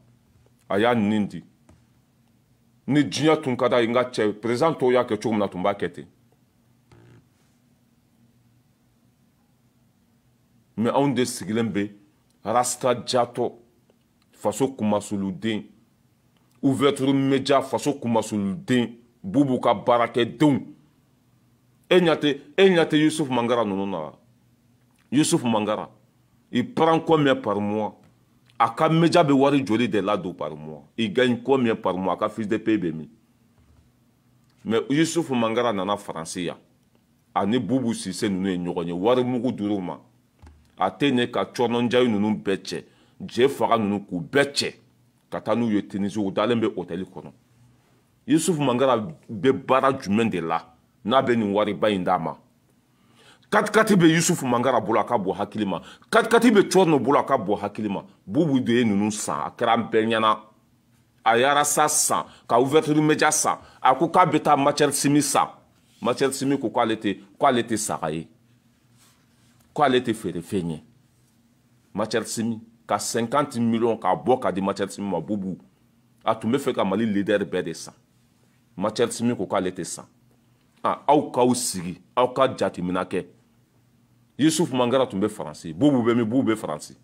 a y'a nin di ni diɲɛ tun ka da ye n ka cɛ perezan tɔw y'a kɛ cogo min na tun b'a kɛ ten mɛ anw de sigilen bɛ rasta jatɔ faso kunmasuluden ouverture media faso kunmasuluden bubu ka baarakɛdenw e ɲɛ tɛ e ɲɛ tɛ yusufu mangara ninnu na wa yusufu mangara il prend combien par mois a ka meja bɛ wari joli de ladon par mois i gagne combien par mois a ka fiche de paye bɛ min mais yusufu mangara nana faransi yan ani bubu sise ninnu e ye ɲɔgɔn ye wari mugu dir'u ma a tɛ ne ka cɔnɔnjayi ninnu bɛɛ cɛ je faga ninnu k'u bɛɛ cɛ ka taa n'u ye tinisi u dalen bɛ hôtel kɔnɔ yusufu mangara bɛ baara jumɛn de la n'a bɛ nin wariba in d'a ma katikati bɛ yusufu mangara bolo a ka bon hakili ma katikati bɛ cɔrino bolo a ka bon hakili ma bubu de ye nunu san a kɛra an bɛɛ ɲɛna a yarasa san ka ouverture media san a ko k'a bɛ taa matière simi san matière simi ko k'ale tɛ k'ale tɛ saga ye k'ale tɛ feerefɛn ye matière simi ka 50 millions k'a bɔ ka di matière simi ma bubu a tun bɛ fɛ ka mali leader bɛɛ de san matière simi ko k'ale tɛ san ah, aw k'aw sigi aw ka jateminɛ kɛ yusuf mangara tun bɛ faransi bubu bɛ min bubu bɛ faransi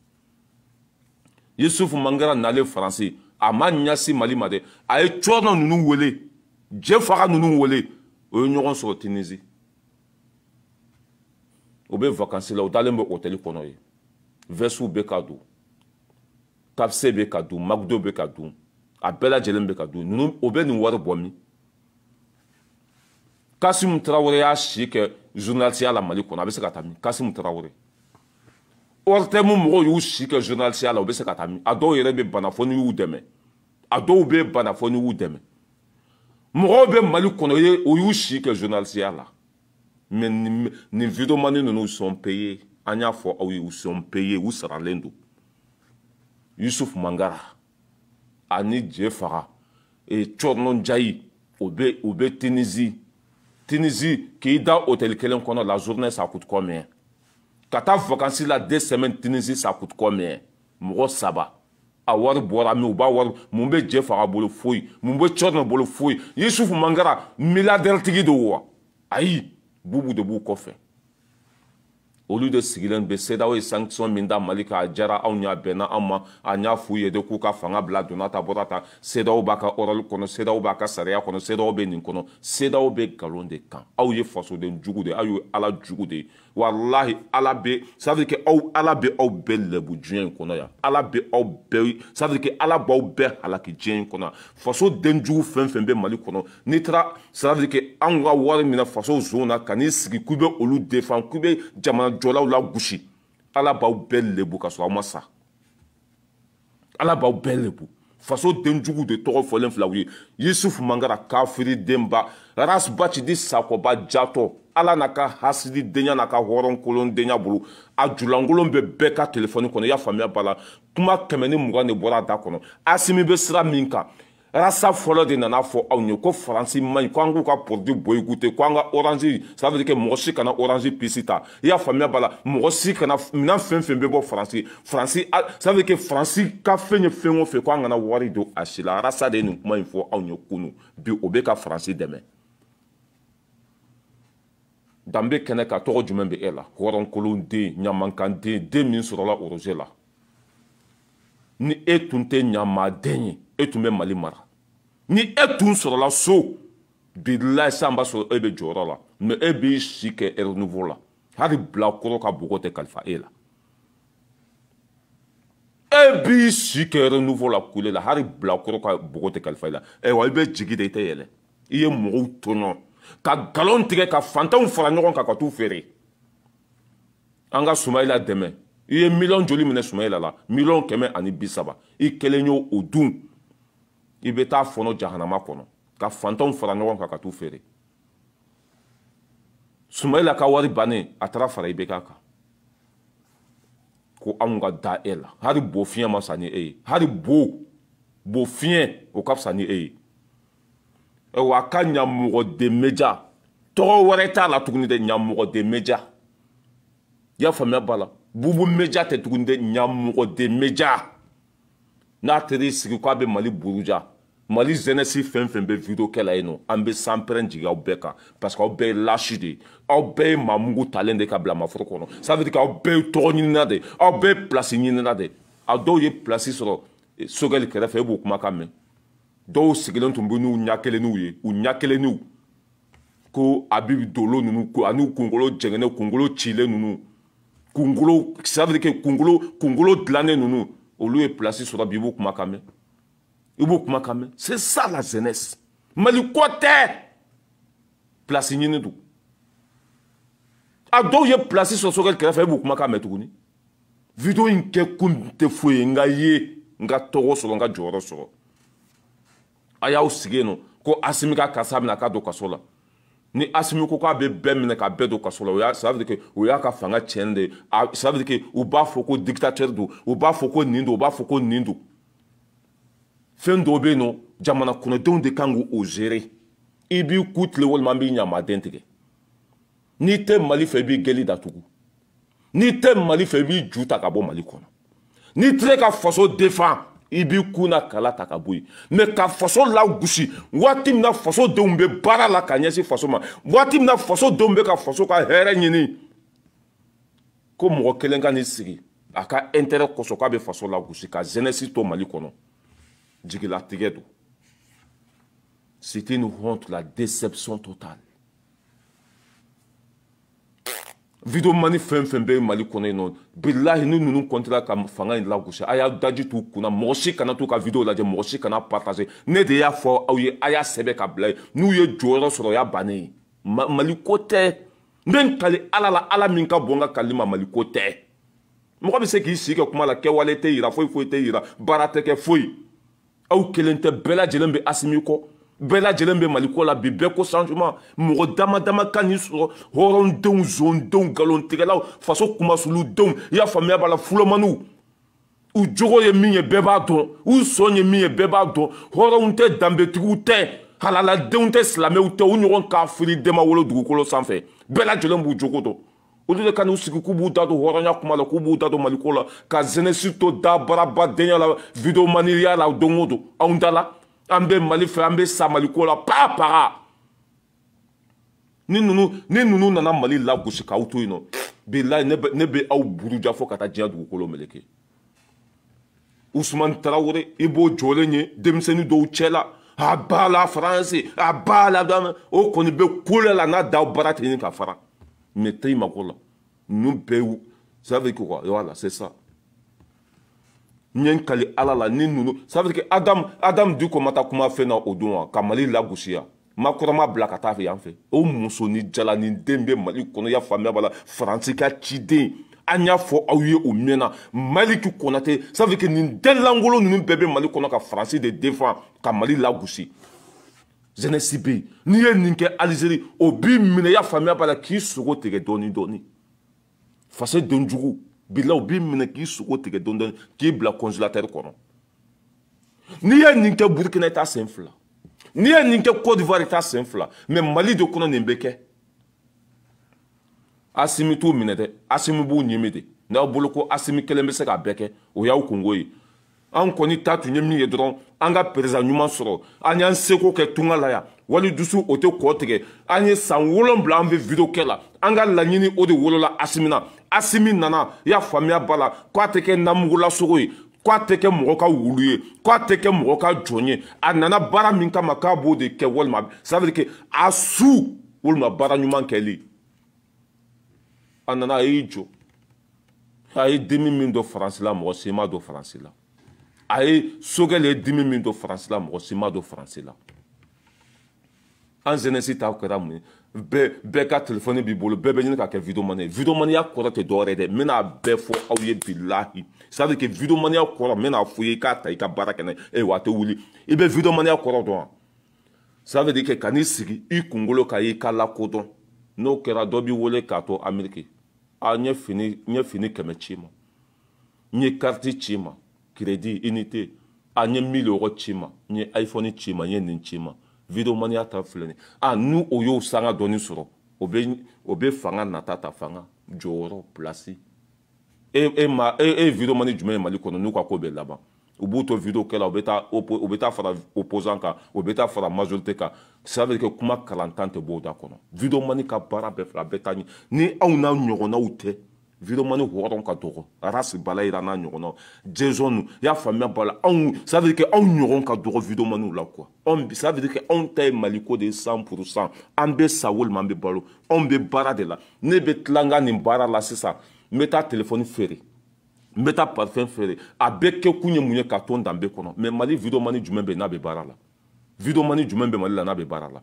yusuf mangara nalen faransi a ma ɲasi mali ma dɛ a ye cɔɔna ninnu wele jɛ faga ninnu wele o ye ɲɔgɔn sɔrɔ tinizi o bɛ vakansi la o dalen bɛ hôtel kɔnɔ ye vɛsiw bɛ ka don kapse bɛ ka dun magudo bɛ ka dun a bɛɛ lajɛlen bɛ ka dun ninnu o bɛ nin wari bɔ min kasimu tarawele y'a si kɛ journalisiya la mali kɔnɔ a bɛ se ka taa min kasimu tarawele ortemu mɔgɔw y'u si kɛ journalisiya la u bɛ se ka taa min a dɔw yɛrɛ bɛ bana fɔ ni y'u dɛmɛ a dɔw bɛ bana fɔ ni y'u dɛmɛ mɔgɔw bɛ mali kɔnɔ o y'u si kɛ journalisiya la mɛ nin nin vidéoman ninnu sɔn peye an y'a fɔ aw ye u sɔn peye u saralen don yusufu mangara ani je faga ee cɔrɔnɔ jayi o bɛ o bɛ tinizi. tinizi k'i da hôtel kelen kɔnɔ la journée ça coûte combien ka taa vacances la deux semaines tinizi ça coûte combien mɔgɔ saba a wari bɔra mɛ u b'a wari mun bɛ jɛ faga bolo foyi mun bɛ cɔrinɛ bolo foyi yusufu mangara milliardaire tigi don wa ayi bubu de b'u kɔfɛ olu de sigilen bɛ sedaw ye sanction min da mali kan a diyara anw y'a bɛnna anw ma an y'a f'u ye de k'u ka fanga bila donna ta bɔra ta sedaw b'a ka ɔrɔli kɔnɔ sedaw b'a ka sariya kɔnɔ sedaw bɛ nin kɔnɔ sedaw bɛ nkalon de kan aw ye fasoden jugu de aw ye ala jugu de ye walahi ala bɛ safiri kɛ aw ala bɛ aw bɛɛ lɛbu diɲɛ in kɔnɔ yan ala bɛ aw bɛɛ safiri kɛ ala b'aw bɛɛ halaki diɲɛ in kɔnɔ faso denjugu fɛn fɛn bɛ mali kɔnɔ n'i taara safiri kɛ anw ka wari minɛ faso zon na ka n'i sigi k'u bɛ olu defan k'u bɛ jamana jɔlaw la gosi ala b'aw bɛɛ lɛbu ka sɔrɔ aw ma sa ala b'aw bɛɛ lɛbu faso denjugu de tɔgɔ fɔlen filaw ye yusufu mangara kafiri denba rasbachidi sakɔba jatɔ ala n'a ka hasidi denya n'a ka hɔrɔnkolon denya bolo a julankolon bɛ bɛɛ ka telefɔni kɔnɔ i y'a faamuya b'a la kuma kɛmɛ ni mugan de bɔra a da kɔnɔ asimi bɛ sira min kan rasa fɔlɔ de nana fɔ aw ye ko faransi ma ɲi ko an k'u ka porodi bɔ ikute ko an ka oranzi safɛ kɛ mɔgɔ si kana oranzi pisi ta i y'a faamuya b'a la mɔgɔ si kana minan fɛn fɛn bɛ bɔ faransi faransi safɛ kɛ faransi ka fɛn ye fɛn o fɛn ko an kana wari don a si la rasa de ye nin kuma in fɔ aw ye kunun bi o bɛ ka faransi dɛmɛ danbe kɛnɛ kan tɔgɔ jumɛn bɛ e la hɔrɔnkolon den ɲamankanden den min sɔrɔla oroze la ni e tun tɛ ɲamaden ye e tun bɛ mali mara ni e tun sɔrɔla so bilayi san b'a sɔrɔ e bɛ jɔyɔrɔ la mɛ e b'i si kɛ renouveau la hali bilakɔrɔ ka bɔgɔ tɛ kalifa e la e b'i si kɛ renouveau la kule la hali bilakɔrɔ ka bɔgɔ tɛ kalifa e la ayiwa i bɛ jigi de i tɛ yɛlɛ i ye mɔgɔw tɔɲɔ ka galon tigɛ ka fantanw fara ɲɔgɔn kan ka t'u feere an ka sumayila dɛmɛ i ye miliyɔn joli minɛ sumayila la miliyɔn kɛmɛ ani bi saba i kelen y'o o dun i bɛ taa fɔnɔ jahanama kɔnɔ ka fantanw fara ɲɔgɔn kan ka t'u feere sumayila ka wari bannen a taara fara i bɛ k'a kan ko anw ka da e la hali bo fiɲɛ ma sa ni e ye hali bo bo fiɲɛ o ka fisa ni e ye wa a ka ɲamɔgɔ denbeja tɔgɔ wɛrɛ t'a la tuguni dɛ ɲamɔgɔ denbeja i y'a faamuya b'a la bubu meja tɛ tuguni dɛ ɲamɔgɔ denbeja n'a ter'i sigi k'a bɛ mali buruja mali zɛnɛsi fɛn fɛn bɛ video kɛ la yen nɔ an bɛ san pɛrɛn jigin aw bɛɛ kan parce que aw bɛɛ ye lâche de ye aw bɛɛ ye maamugu talen de ka bila maforo kɔnɔ ça veut dire que aw bɛɛ ye tɔgɔ ɲinina de aw bɛɛ ye place ɲinina de a dɔw ye place sɔrɔ e, sogɛli kɛrɛfɛ e b'o kumakan mɛn dɔw sigilen tun bɛ n'u ɲɛ kelennenw ye u ɲɛ kelennenw ko abibi dolo ninnu ko ani kunkolo jɛngɛnnen kunkolo cilen ninnu kunkolo ça veut dire kunkolo kunkolo dilannen ninnu olu ye place sɔrɔ bi i b'u kuma kan mɛn i b'u kuma kan mɛn c'est ça la jeunesse mali kɔ tɛ place ɲini don a dɔw ye place sɔrɔ sokɛ kɛrɛfɛ e b'u kuma kan mɛn tuguni video in kɛ kun tɛ foyi ye nka ye n ka tɔgɔ sɔrɔ n ka jɔyɔrɔ sɔrɔ. a y'aw sigi yen nɔ ko asimi ka karisa minɛ k'a don kaso la ni asimi ko k'a bɛ bɛɛ minɛ ka bɛɛ don kaso la o y'a ça veut dire que o y'a ka fanga tiɲɛni de ye a ça veut dire que u b'a fɔ ko dictateur don u b'a fɔ ko nin don u b'a fɔ ko nin don fɛn dɔw bɛ yen nɔ jamana kɔnɔdenw de kan k'o gérer i b'i ku tile walima n b'i ɲamaden tigɛ n'i tɛ mali fɛ i b'i geli datugu n'i tɛ mali fɛ i b'i ju ta ka bɔ mali kɔnɔ n'i tɛ ka faso défend i b'i kun na kala ta ka bɔ yen mɛ ka faso lagosi waati min na faso denw bɛ baara la ka ɲɛsin faso ma waati min na faso denw bɛ ka faso ka hɛrɛ ɲini ko mɔgɔ kelen ka n'i sigi a ka intérêt kɔsɔn k'a bɛ faso lagosi ka jeunesse to mali kɔnɔ jigilatigɛ don c'était une honte la déception totale video mani fɛn fɛn bɛ mali kɔnɔ yen nɔ bilahi ni ninnu kɔntira ka fanga in lagosi a y'a daji t'u kunna mɔgɔ si kana to ka video lajɛ mɔgɔ si kana partage ne de y'a fɔ aw ye a y'a sɛbɛ ka bila ye n'u ye jɔyɔrɔ sɔrɔ o y'a bannen ye mali ko tɛ n bɛ n kali ala la ala min ka bon n ka kali ma mali ko tɛ mɔgɔ bɛ se k'i sigi kɛ kuma la kɛwale tɛ yira foyi foyi tɛ yira baara tɛ kɛ foyi aw kelen tɛ bɛɛ lajɛlen bɛ asimi kɔ bɛɛ lajɛlen bɛ mali ko la bi bɛɛ ko changement mɔgɔ dama dama ka n'i sɔrɔ hɔrɔndenw zondenw galontigɛlaw faso kumasuludenw i y'a faamuya b'a la fulomaniw u jogo ye min ye bɛɛ b'a dɔn u sɔn ye min ye bɛɛ b'a dɔn hɔrɔnw tɛ danbetigiw tɛ halaladenw tɛ silamɛw tɛ u ɲɔgɔn k'a fili dɛma wolo dugukolo sanfɛ bɛɛ lajɛlen b'u jogo dɔn olu de ka n'u sigi k'u b'u da don hɔrɔnya kuma la k'u b'u da don maliko la ka zɛnɛsi to da barabadenya la videomaniliya la don o don anw da la an bɛ mali fɛ an bɛ sa maliko la papara ni ninnu ni ninnu nana mali lagosi k'aw to yen nɔ bilayi ne bɛ ne bɛ aw buruja fo ka taa diɲɛ dugukolo meleke usumani tarawele i b'o jɔlen ye denmisɛnnin dɔw cɛla a b'a la faransi a b'a la dama o kɔni bɛ kolɛ la n'a d'aw baara tɛ ɲini ka fara mɛ tɛ i mako la ninnu bɛɛ y'u ça veut dire que quoi voilà c'est ça ɲɛ n kali ala la ni nunu ça veut dire que adamu adamu diko ma taa kuma fɛn na o don wa ka mali lagosi yan makɔrɔma bila ka taa fɛ yan fɛ o musonin jalanin den bɛ mali kɔnɔ y'a faamuya b'a la faransi ka ciden an y'a fɔ aw ye o mɛnna maliki konate ça veut que nin den lankolon ninnu bɛɛ bɛ mali kɔnɔ ka faransi de défend ka mali lagosi jeunesse bɛ yen n'i ye nin kɛ alizeri o b'i minɛ i y'a faamuya b'a la k'i sogo tigɛ dɔɔnin dɔɔnin fasa don jugu bilaw b'i minɛ k'i sogo tigɛ dɔɔni dɔɔni k'i bila consulatɛri kɔnɔ n'i ye nin kɛ burukina i t'a sen fila n'i ye nin kɛ cote d'ivoire i t'a sen fila mɛ mali de kɔnɔ nin bɛ kɛ asimi t'u minɛ dɛ asimi b'u ɲimi de n'aw bolo ko asimi kelen bɛ se k'a bɛɛ kɛ o y'aw kungo ye an kɔni ta tun ye min ye dɔrɔn an ka perezan ɲuman sɔrɔ an y'an seko kɛ tunga la yan wali dusu o tɛ kɔ tigɛ an ye san wolonwula an bɛ video kɛ la an ka laɲini o de wolola asimina asimi nana y'a faamuya ba la k'a tɛ kɛ namugulasogo ye k'a tɛ kɛ mɔgɔ ka wulu ye k'a tɛ kɛ mɔgɔ ka jɔn ye a nana baara min kama k'a b'o de kɛ walima ça veut dire que a su walima baara ɲuman kɛli a nana a y'i jɔ a ye dimi min dɔ faransi la mɔgɔ sema dɔ faransi la. a ye sokɛ le ye dimi min don faransi la mɔgɔ si ma don faransi la an zenɛsi ta kɛra mun ye bɛɛ bɛɛ ka telefɔni b'i bolo bɛɛ bɛ ɲini ka kɛ videomani ye videomaniya kɔrɔ tɛ dɔwɛrɛ dɛ n bɛna a bɛɛ fɔ aw ye bilahi c'est à dire que videomaniya kɔrɔ n bɛna fɔ i ye i k'a ta i ka baara kɛ n'a ye ee wa a tɛ wuli i bɛ videomaniya kɔrɔ dɔn wa ça veut dire que ka n'i sigi i kunkolo kan i ka lakodɔn n'o kɛra dɔ b'i wele k'a to ameriki a n ye fini n ye fini kɛmɛ ci i ma n ye kariti ci i ma crédit unité a n ye mille euro ci ma n ye iphone ci ma n ye nin ci ma videomaniya ta filɛ nin a n'u o y'o sanga dɔɔni sɔrɔ o bɛ o bɛ fanga nata ta fanga jɔyɔrɔ pilasi e e ma e e videomani jumɛn ye mali kɔnɔ n'u ka ko bɛ laban u b'u to video kɛ la u bɛ taa opo u bɛ taa fara opposant kan u bɛ taa fara majorité kan ça veut dire que kuma kalantan tɛ bɔ o da kɔnɔ videomani ka baara bɛɛ fila a bɛɛ taa ɲɛ ni aw n'a ɲɔgɔnnaw tɛ. viromani wɔɔrɔ ka dɔgɔ rasi bala yira n'a ɲɔgɔnna jɛnsɔnnu i y'a faamuya b'a la anw ça veut dire que anw ɲɔgɔn ka dɔgɔ viromaniw la quoi anw ça veut dire que anw ta ye maliko de ye cent pour cent an bɛ sa walima an bɛ balo anw bɛ baara de la ne bɛ tila n ka nin baara la sisan n bɛ taa telefɔni feere n bɛ taa parfɛn feere a bɛɛ kɛ kun ye mun ye ka to n danbe kɔnɔ mɛ mali viromani jumɛn bɛ n'a bɛ baara la viromani jumɛn bɛ mali la n'a bɛ baara la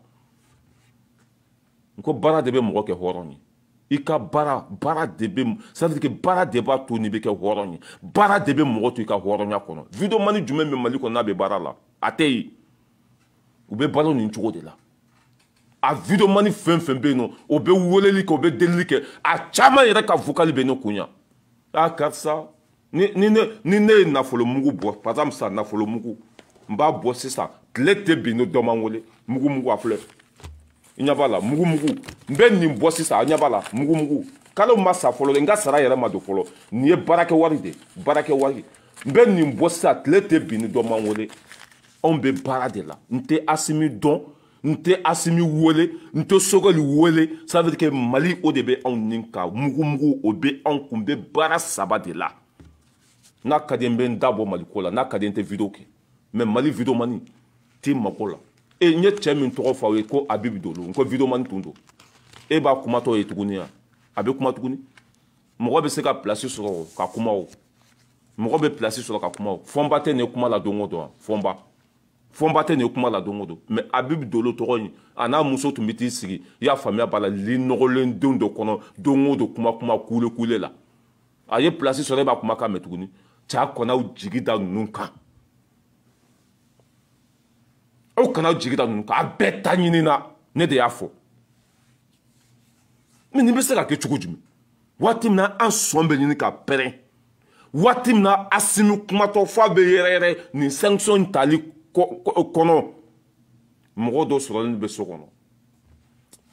n ko baara de bɛ mɔgɔ kɛ hɔrɔn ye i ka baara baara de bɛ c'est-à-dire que baara de b'a to n'i bɛ kɛ hɔrɔn ye baara de bɛ mɔgɔ to i ka hɔrɔnya kɔnɔ vidéoman jumɛn bɛ mali kɔnɔ n'a bɛ baara la a tɛ yen u bɛ balo nin cogo de la a vidéoman fɛn fɛn bɛ yen nɔ o bɛ weleli kɛ o bɛ delili kɛ a caman yɛrɛ ka vocal bɛ ne kun yan aa karisa ni ni ne ni ne ye nafolo mugu bɔ par exemple sisan nafolo mugu n b'a bɔ sisan tile tɛ bin ni dɔ ma n wele mugu mugu a filɛ. i ɲa b'a la mugumugu n bɛ nin bɔ sisan a ɲa b'a la mugumugu kalo ma sa fɔlɔ n ka sara yɛrɛ ma don fɔlɔ nin ye baarakɛ wari de baarakɛ wari n bɛ nin bɔ sisan tile tɛ bin ni dɔ man wele anw bɛ baara de la n tɛ asimi dɔn n tɛ asimi wele n tɛ sogɛli wele ça veut dire que mali o de bɛ anw ni ka mugumugu o bɛ anw kun n bɛ baara saba de la n'a ka di n bɛ n da bɔ maliko la n'a ka di n tɛ video kɛ mɛ mali video mani t'i mako la e n ye cɛ min tɔgɔ fɔ aw ye ko abibi dolo n ko videomani tun don e b'a kumatɔ ye tuguni wa a bɛ kuma tuguni mɔgɔ bɛ se ka pilasi sɔrɔ ka kuma o mɔgɔ bɛ pilasi sɔrɔ ka kuma o fɔnba tɛ nin kuma la don o don wa fɔnba fɔnba tɛ nin kuma la don o don mɛ abibi dolo tɔgɔ in a n'a muso tun bɛ t'i sigi i y'a faamuya b'a la linɔgɔlen denw dɔ kɔnɔ don o don kuma kuma kule kule la a ye pilasi sɔrɔ e b'a kuma kan mɛ tuguni cɛ a kɔnna jigi da ninnu kan. aw kana jigi da ninnu kan a bɛɛ ta ɲinina ne de y'a fɔ mɛ nin bɛ se ka kɛ cogo jumɛn waati min na an sɔn bɛ ɲini ka pɛrɛn waati min na asimi kumatɔ f'a bɛ yɛrɛyɛrɛ nin sanction tali kɔnɔ mɔgɔ dɔ sɔrɔlen bɛ so kɔnɔ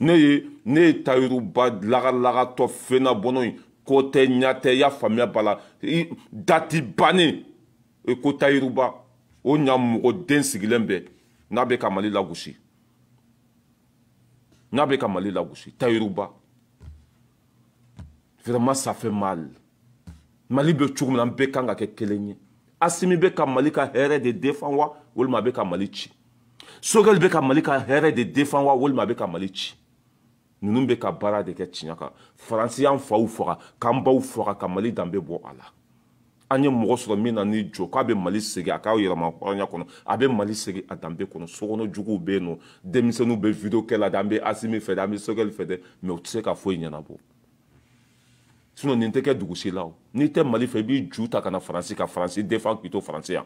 ne ye ne ye tayiruba lagalagatɔ fɛnna bɔnɔ in ko tɛ ɲa tɛ i y'a faamuya b'a la dati bannen e ko tayiruba o ɲa mɔgɔ den sigilen bɛɛ n'a bɛ ka mali lagosi n'a bɛ ka mali lagosi tayiruba vraiment ça fait mal mali bɛ cogo min na an bɛɛ kan ka kɛ kelen ye asimi bɛ ka mali ka hɛrɛ de défend wa walima a bɛ ka mali ci sogɛli bɛ ka mali ka hɛrɛ de défend wa walima a bɛ ka mali ci ninnu bɛ ka baara de kɛ tiɲɛ kan faransi y'an faw faga k'an baw faga ka mali danbe bɔ a la an ye mɔgɔ sɔrɔ min na n'i jɔ k'a bɛ mali segin a k'aw yɛlɛma hɔrɔnya kɔnɔ a bɛ mali segin a danbe kɔnɔ sokɔnɔ juguw bɛ yen nɔ denmisɛnninw bɛ video kɛ la de an bɛ asimi fɛ de an bɛ sɔgɛli fɛ dɛ mɛ u tɛ se ka foyi ɲɛnabɔ sinɔn nin tɛ kɛ dugu si la o n'i tɛ mali fɛ i b'i ju ta ka na faransi ka faransi defan k'i to faransi yan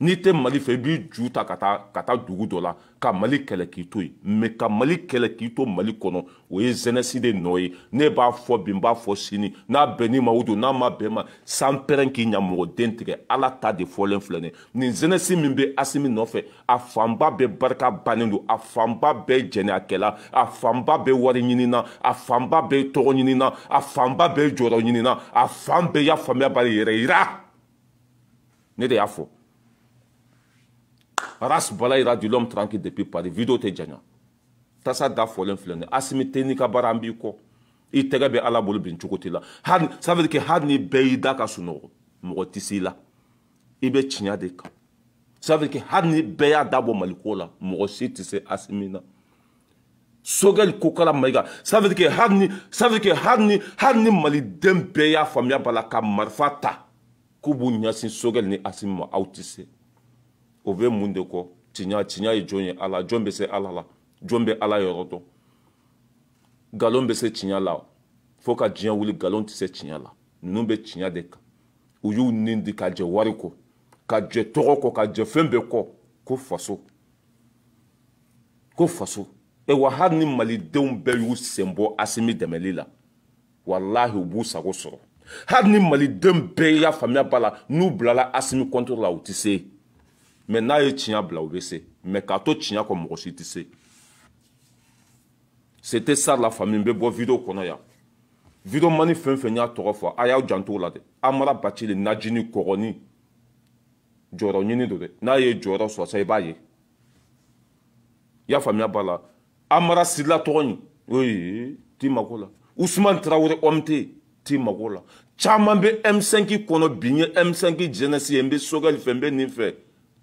n'i tɛ mali fɛ i b'i ju ta ka taa ka taa dugu dɔ la ka mali kɛlɛ k'i to yen mɛ ka mali kɛlɛ k'i to mali kɔnɔ o ye zɛnɛsi de nɔ ye ne b'a fɔ bi n b'a fɔ sini n'a bɛn n'i ma o don n'a ma bɛn ma san pɛrɛn k'i ɲa mɔgɔden tigɛ ala ta de fɔlen filɛ nin ye nin zɛnɛsi min bɛ asimi nɔfɛ a fanba bɛɛ barika bannen don a fanba bɛɛ jɛnɛyakɛla a fanba bɛɛ wari ɲinina a fanba bɛɛ tɔgɔ ɲinina a fanba bɛɛ jɔyɔrɔ ɲinina a fan bɛɛ y'a faamuya b'ale yɛrɛ yira ne de y'a fɔ ras bala ira di l'homme tranquille depuis paris video tɛ janya tasa da fɔlen filɛ ni ah, asimi tɛ n'i ka baara an b'i kɔ i tɛgɛ bɛ ala bolo bi nin cogo tɛ la hali ça veut dire que hali ni bɛɛ y'i da ka sunɔgɔ mɔgɔ tɛ s'i la i bɛ tiɲɛ de kan ça veut dire que hali ni bɛɛ y'a da bɔ maliko la mɔgɔ si tɛ se asimi na sogɛli kokala maiga ça veut dire que hali ni ça veut dire que hali ni hali ni maliden bɛɛ y'a faamuya b'a la ka marifa ta k'u b'u ɲɛsin sogɛli ni asimi ma aw tɛ se o bɛ mun de kɔ tiɲa tiɲa ye jɔn ye ala jɔn bɛ se ala la jɔn bɛ ala yɔrɔ dɔn nkalon bɛ se tiɲa la fo ka diɲɛ wuli nkalon tɛ se tiɲa la ninnu bɛ tiɲa de kan u y'u ni di ka jɛ wari kɔ ka jɛ tɔgɔ kɔ ka jɛ fɛn bɛɛ kɔ ko faso ko faso e wa hali ni malidenw bɛɛ y'u sen bɔ asimi dɛmɛli la walahi u b'u sago sɔrɔ hali ni maliden bɛɛ y'a faamuya b'a la n'u bilala asimi kɔntoro la u tɛ se yen mɛ n'a ye tiɲɛ bila o bɛ se mɛ k'a to tiɲɛ kɔ mɔgɔ si tɛ se c'était ça la famille n bɛ bɔ video kɔnɔ yan video mani fɛn fɛn y'a tɔgɔ fɔ a y'aw janto o la dɛ amara bacili najini kɔgɔni jɔyɔrɔ ɲini do dɛ n'a ye jɔyɔrɔ sɔrɔ sa i b'a ye i y'a faamuya b'a la amara sirila tɔgɔ in oye t'i mago la usman tarawele homme tɛ t'i mago la caman bɛ m5 kɔnɔ bi n ye m5 jeunesse ye n bɛ sogɛli fɛ n bɛ nin fɛ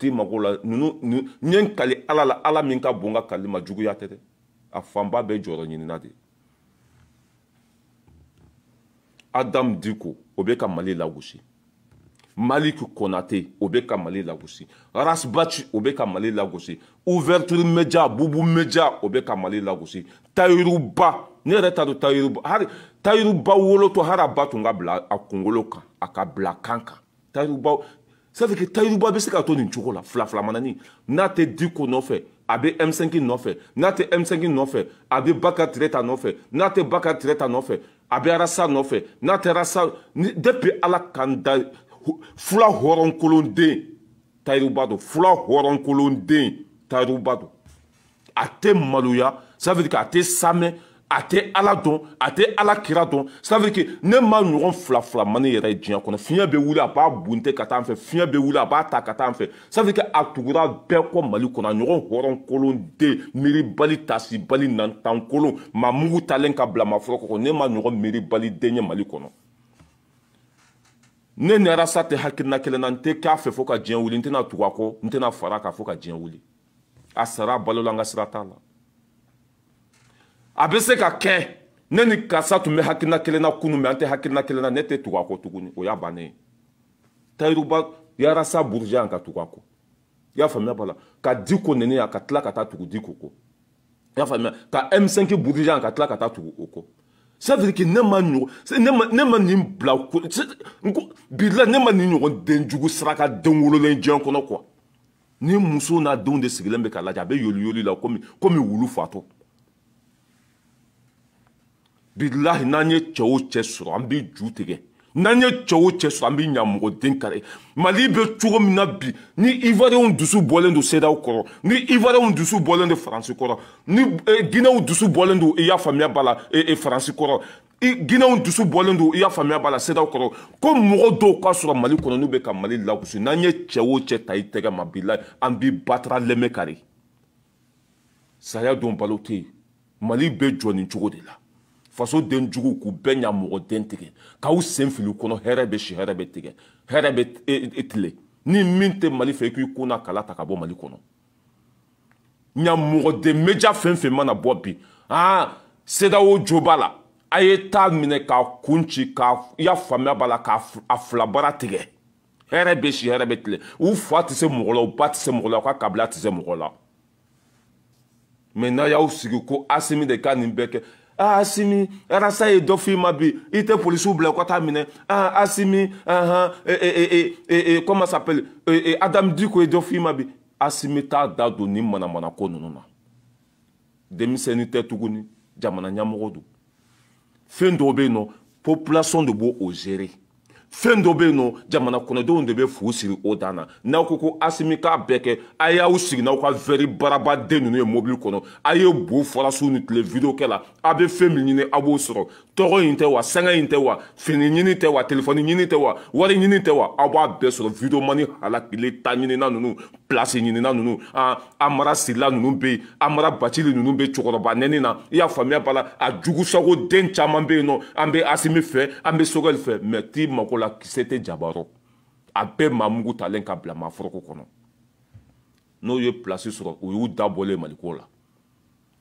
tɛ mago la ninnu n ye n kali ala la ala min ka bon ka kali ma juguya tɛ dɛ a fanba bɛɛ jɔyɔrɔ ɲinina de adamu diko o bɛ ka mali lagosi malik konate o bɛ ka mali lagosi rasbach o bɛ ka mali lagosi ouverture media bubu media o bɛ ka mali lagosi tayiruba ne yɛrɛ t'a dɔn tayiruba hali tayiruba wolotɔ hali a ba tun ka bila a kunkolo kan a ka bila kan kan tayiruba ça veut dire que Tayiruba bɛ se ka to nin cogo la fila fila manani n'a tɛ Diko nɔfɛ a bɛ M5 nɔfɛ n'a tɛ M5 nɔfɛ a bɛ Baka Tireta nɔfɛ n'a tɛ Baka Tireta nɔfɛ a bɛ Arasa nɔfɛ n'a tɛ Arasa depuis Ala k'an da fula hɔrɔnkolonden Tayiruba don fula hɔrɔnkolonden Tayiruba don a tɛ maloya ça veut dire que a tɛ samɛ a tɛ ala dɔn a tɛ ala kira dɔn c'est que ne ma ɲɔgɔn fila fila man ne yɛrɛ ye diɲɛ kɔnɔ fiɲɛ bɛ wuli a b'a bunte ka taa an fɛ fiɲɛ bɛ wuli a b'a ta ka taa an fɛ c'est que a tugura bɛɛ kɔ mali kɔnɔ a ɲɔgɔn hɔrɔn kolon den miiri bali tasi bali nantan kolon maa mugu talen ka bila mafɔlɔ kɔkɔ ne ma ɲɔgɔn miiri bali den ye mali kɔnɔ ne nɛra sa tɛ hakilina kelen na n tɛ k'a fɛ fo ka diɲɛ wuli n tɛna tugu a kɔ n tɛna fara a kan fo ka diɲɛ wuli a sara balola n ka sira t'a la a bɛ se ka kɛ ne ni karisa tun bɛ hakilina kelen na kunun mɛ an tɛ hakilina kelen na ne tɛ tugu a kɔ tuguni o y'a bannen ye tayiruba yarasa buruja yan ka tugu a kɔ i y'a faamuya b'a la ka di ko nɛni yan ka tila ka taa tugu di ko kɔ i y'a faamuya ka m5 buruja yan ka tila ka taa tugu o kɔ c'est veut dire que ne ma ɲɔgɔn ne ma ne ma nin bila ko n ko bila ne ma nin ɲɔgɔn den jugu sira den wololen diɲɛ kɔnɔ quoi ni muso n'a denw de sigilen bɛ k'a lajɛ a bɛ yoli yoli la komi komi wulu fatɔ. bilahi n'an ye cɛ o cɛ sɔrɔ an bɛ ju tigɛ n'an ye cɛ o cɛ sɔrɔ an bɛ ɲamɔgɔden kari mali bɛ cogo min na bi ni ivoiriyɛnw dusu bɔlen don sedaw kɔrɔ ni ivoiriyɛnw dusu bɔlen don faransi kɔrɔ ni eh, ginɛw dusu bɔlen don i y'a faamuya b'a la eh, eh, faransi kɔrɔ ginɛw dusu bɔlen don i y'a faamuya b'a la sedaw kɔrɔ ko mɔgɔ dɔw k'a sɔrɔ mali kɔnɔ n'u bɛ ka mali lagosi n'an ye cɛ o cɛ ta i tɛgɛ ma bi la an b'i batara lɛmɛ kari saya don balo tɛ yen mali bɛ jɔ nin cogo de la faso den juguw k'u bɛɛ ɲa mɔgɔ den tigɛ k'aw sen fili kɔnɔ hɛrɛ bɛ si hɛrɛ bɛ tigɛ hɛrɛ bɛ e, e, e tile ni min tɛ mali fɛ i k'i kun na kala ta ka bɔ mali kɔnɔ ɲa mɔgɔ den meja fɛn fɛn mana bɔ bi aa sedawo jo b'a la a ye taa minɛ k'a kun ci k'a i y'a faamuya b'a la k'a a filabara tigɛ hɛrɛ bɛ si hɛrɛ bɛ tile u fa tɛ se mɔgɔ la u ba tɛ se mɔgɔ la u ka kabila tɛ se mɔgɔ la mɛ n'a y'aw sigi ko asimi de ka nin bɛɛ kɛ ah sini arasa ye dɔ f'i ma bi i tɛ polisiw bila ka taa minɛ ah asimi ahan ah, e eh, e eh, e eh, e e comment s'appelle e e adamu diko ye dɔ f'i ma bi asimi t'a da don nin manamanako ninnu na denmisɛnnin tɛ tuguni jamana ɲɛmɔgɔ don fɛn dɔw bɛ yen nɔ population de b'o o gérer. fɛn dɔ bɛ yen nɔ jamana kɔnɔdenw de bɛ fu siri o dan na n'aw ko ko asimi k'a bɛɛ kɛ a y'aw sigi n'aw ka vɛri barabaden ninnu ye mobili kɔnɔ a ye bo farasu ni tile videokɛ la a bɛ fɛn min ɲini a b'o sɔrɔ tɔgɔ in tɛ wa sanga in tɛ wa fini ɲini tɛ wa telefɔni ɲini tɛ wa wari ɲini tɛ wa aw b'a bɛɛ sɔrɔ videomani halakile ta ɲinina ninnu pilasi ɲinina ninnu a mara sirila ninnu bɛ yen a mara bacili ninnu bɛ cɛkɔrɔba nɛni na i y'a faamuya b'a la a jugusagoden caman bɛ yen nɔ an bɛ asimi fɛ an bɛ sogɛli fɛ mɛ t'i mako la kisɛ tɛ jabarɔ a bɛɛ maa mugu talen ka bila maa foroko kɔnɔ n'o ye pilasi sɔrɔ o y'u dabɔlen maliko la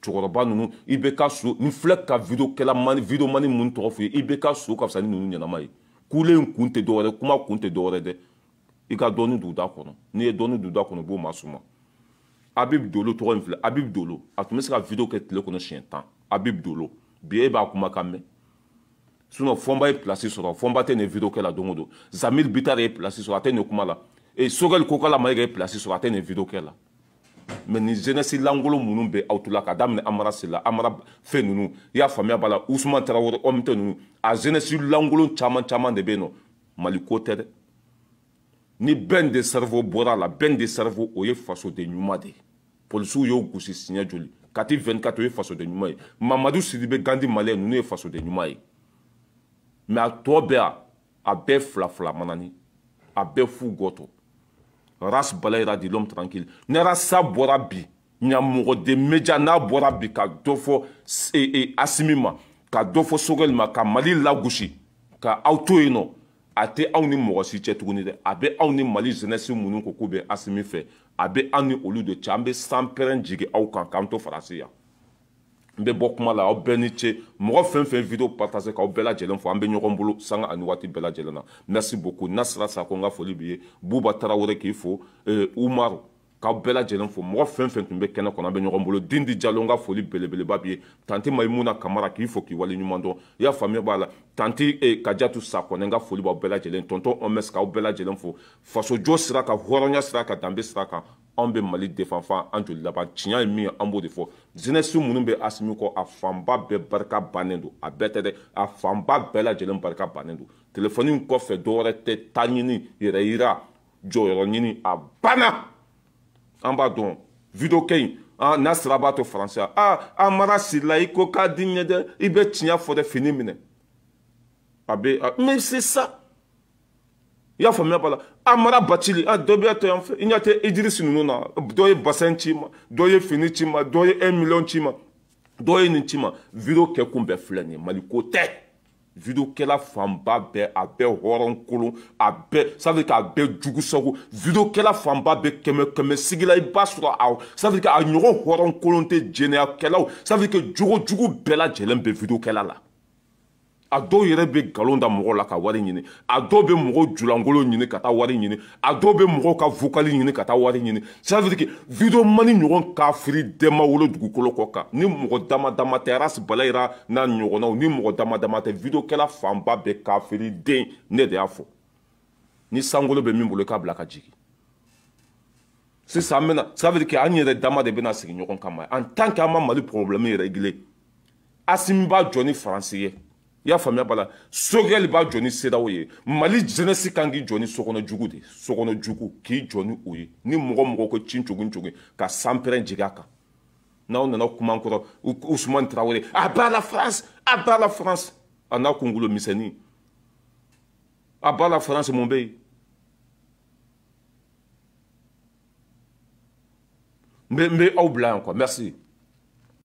cɛkɔrɔba ninnu i bɛ ka so ni filɛ ka video kɛla mani video mani mun tɔgɔ f'i ye i bɛ ka so ka fisa ni ninnu ɲɛnama ye kulen kun tɛ dɔwɛrɛ kuma kun tɛ dɔwɛrɛ dɛ i ka dɔɔni d'u da kɔnɔ n'i ye dɔɔni d'u da kɔnɔ i b'o masuma abibu dolo tɔgɔ in filɛ abibu dolo a tun bɛ se ka video kɛ tile kɔnɔ siɲɛ tan abibu dolo bi e b'a kuma ka mɛn sinɔn fɔnba ye pilasi sɔrɔ fɔnba tɛ nin video kɛ la don o don zamir bitare ye pilasi sɔrɔ a tɛ nin kuma la e sogɛli kokala mayiga ye pilasi sɔrɔ a tɛ nin video kɛ la mɛ nin jeunesse lankolon minnu bɛ aw tula ka daminɛ amara sela amara fɛn ninnu i y'a faamuya b'a la usman tarawele homme tɛ ninnu a jeunesse lankolon caman caman de bɛ yen nɔ mali ko tɛ dɛ ni bɛn de cerveau bɔra a la bɛn de cerveau o ye fasoden ɲuman de ye polisiw y'o gosi siɲɛ joli kati 24 o ye fasoden ɲuman ye mamadu sidibe gandi maliyɛn ninnu ye fasoden ɲuman ye mɛ a tɔ bɛɛ a a bɛɛ fila fila manani a bɛɛ fu gɔtɔ ras balayira di lɔmu tranquille ne rasa bɔra bi ɲamɔgɔ de meja n'a bɔra bi ka dɔ fɔ e e asimi ma ka dɔ fɔ sogɛli ma ka mali lagosi ka aw to yen nɔ a tɛ aw ni mɔgɔ si cɛ tuguni dɛ a bɛ aw ni mali jeunesse minnu ko k'u bɛ asimi fɛ a bɛ aw ni olu de cɛ an bɛ san pɛrɛn jigin aw kan k'an to faransi yan n bɛ bɔ kuma la aw bɛɛ ni ce mɔgɔ fɛn fɛn video partage k'aw bɛɛ lajɛlen fo an bɛ ɲɔgɔn bolo sanga ani waati bɛɛ lajɛlen na merci beaucoup nasira sako n ka foli b'i ye buba tarawele k'i fo umaru k'aw bɛɛ lajɛlen fo mɔgɔ fɛn fɛn tun bɛ kɛnɛ kɔnɔ an bɛ ɲɔgɔn bolo dindi jalo n ka foli belebeleba b'i ye tanti maimuna kamara k'i fo k'i waleɲuman dɔn i y'a faamuya b'a la tanti eh, kajatu sakɔnɛ n ka foli b'aw bɛɛ lajɛlen tonton ɔmɛs k'aw bɛɛ lajɛlen fo fasojo sira kan hɔrɔnya sira kan danbe sira kan anw bɛ mali defan fan an joli laban tiɲɛ ye min ye an b'o de fɔ zinɛsi minnu bɛ asimi kɔ a fanba bɛɛ barika bannen don a bɛɛ tɛ dɛ a fanba bɛɛ lajɛlen barika bannen don telefɔni kɔfɛ dɔwɛrɛ tɛ ta ɲini yɛrɛ yira jɔyɔrɔ ɲini a banna an b'a dɔn video kɛ in an n'a sira b'a to faransiya a a mara sirila i ko k'a di ɲɛ dɛ i bɛ tiɲɛ fɔ dɛ fini minɛ a bɛ a mais c'est ça i y'a faamuya b'a la a mara bacili a dɔ bɛ to yan fɛ i ɲɛ tɛ idirisi ninnu na dɔ ye basin ci ma dɔ ye fini ci ma dɔ ye un miliyɔn ci ma dɔ ye nin ci ma video kɛ kun bɛɛ filɛ nin ye mali ko tɛ video kɛla fanba bɛɛ a bɛɛ hɔrɔn kolon a bɛɛ sadi k'a bɛɛ jugu sago video kɛla fanba bɛ kɛmɛ kɛmɛ sigi la i b'a sɔrɔ a sadi a ɲɔgɔn hɔrɔn kolon tɛ jɛnɛya kɛlaw sadi jogo jugu bɛɛ lajɛlen bɛ video kɛla la a dɔw yɛrɛ bɛ nkalon da mɔgɔw la ka wari ɲini a dɔw bɛ mɔgɔw julangolo ɲini ka taa wari ɲini a dɔw bɛ mɔgɔw ka vokali ɲini ka taa wari ɲini safiriki video mani ɲɔgɔn kafiri dɛma wolo dugukolo kɔ kan ni mɔgɔ dama dama tɛ arasi balayira n'a ɲɔgɔnnaw ni mɔgɔ dama dama tɛ videokɛla fanba bɛ kafiri den ne de y'a fɔ ni sankolo bɛ min bolo i k'a bila ka jigin sisan an bɛna safiriki an yɛrɛ dama de bɛna sigi ɲɔgɔn kama en tant que an ma mali problème yɛrɛ gile asimi b'a jɔ ni faransi ye i y'a faamuya b'a la sogɛli b'a jɔ ni sedaw ye mali jɛnɛsi kan k'i jɔ ni sokɔnɔ jugu de sokɔnɔ jugu k'i jɔ ni o ye ni mɔgɔ mɔgɔ ko cin cogo cogo ka san pɛrɛn jigin a kan n'aw nana kuma kɔrɔ usumani tarawele a b'a la france a b'a la france a n'a kunkolo misɛnnin a b'a la france mun bɛ yen n bɛ aw bila yan quoi merci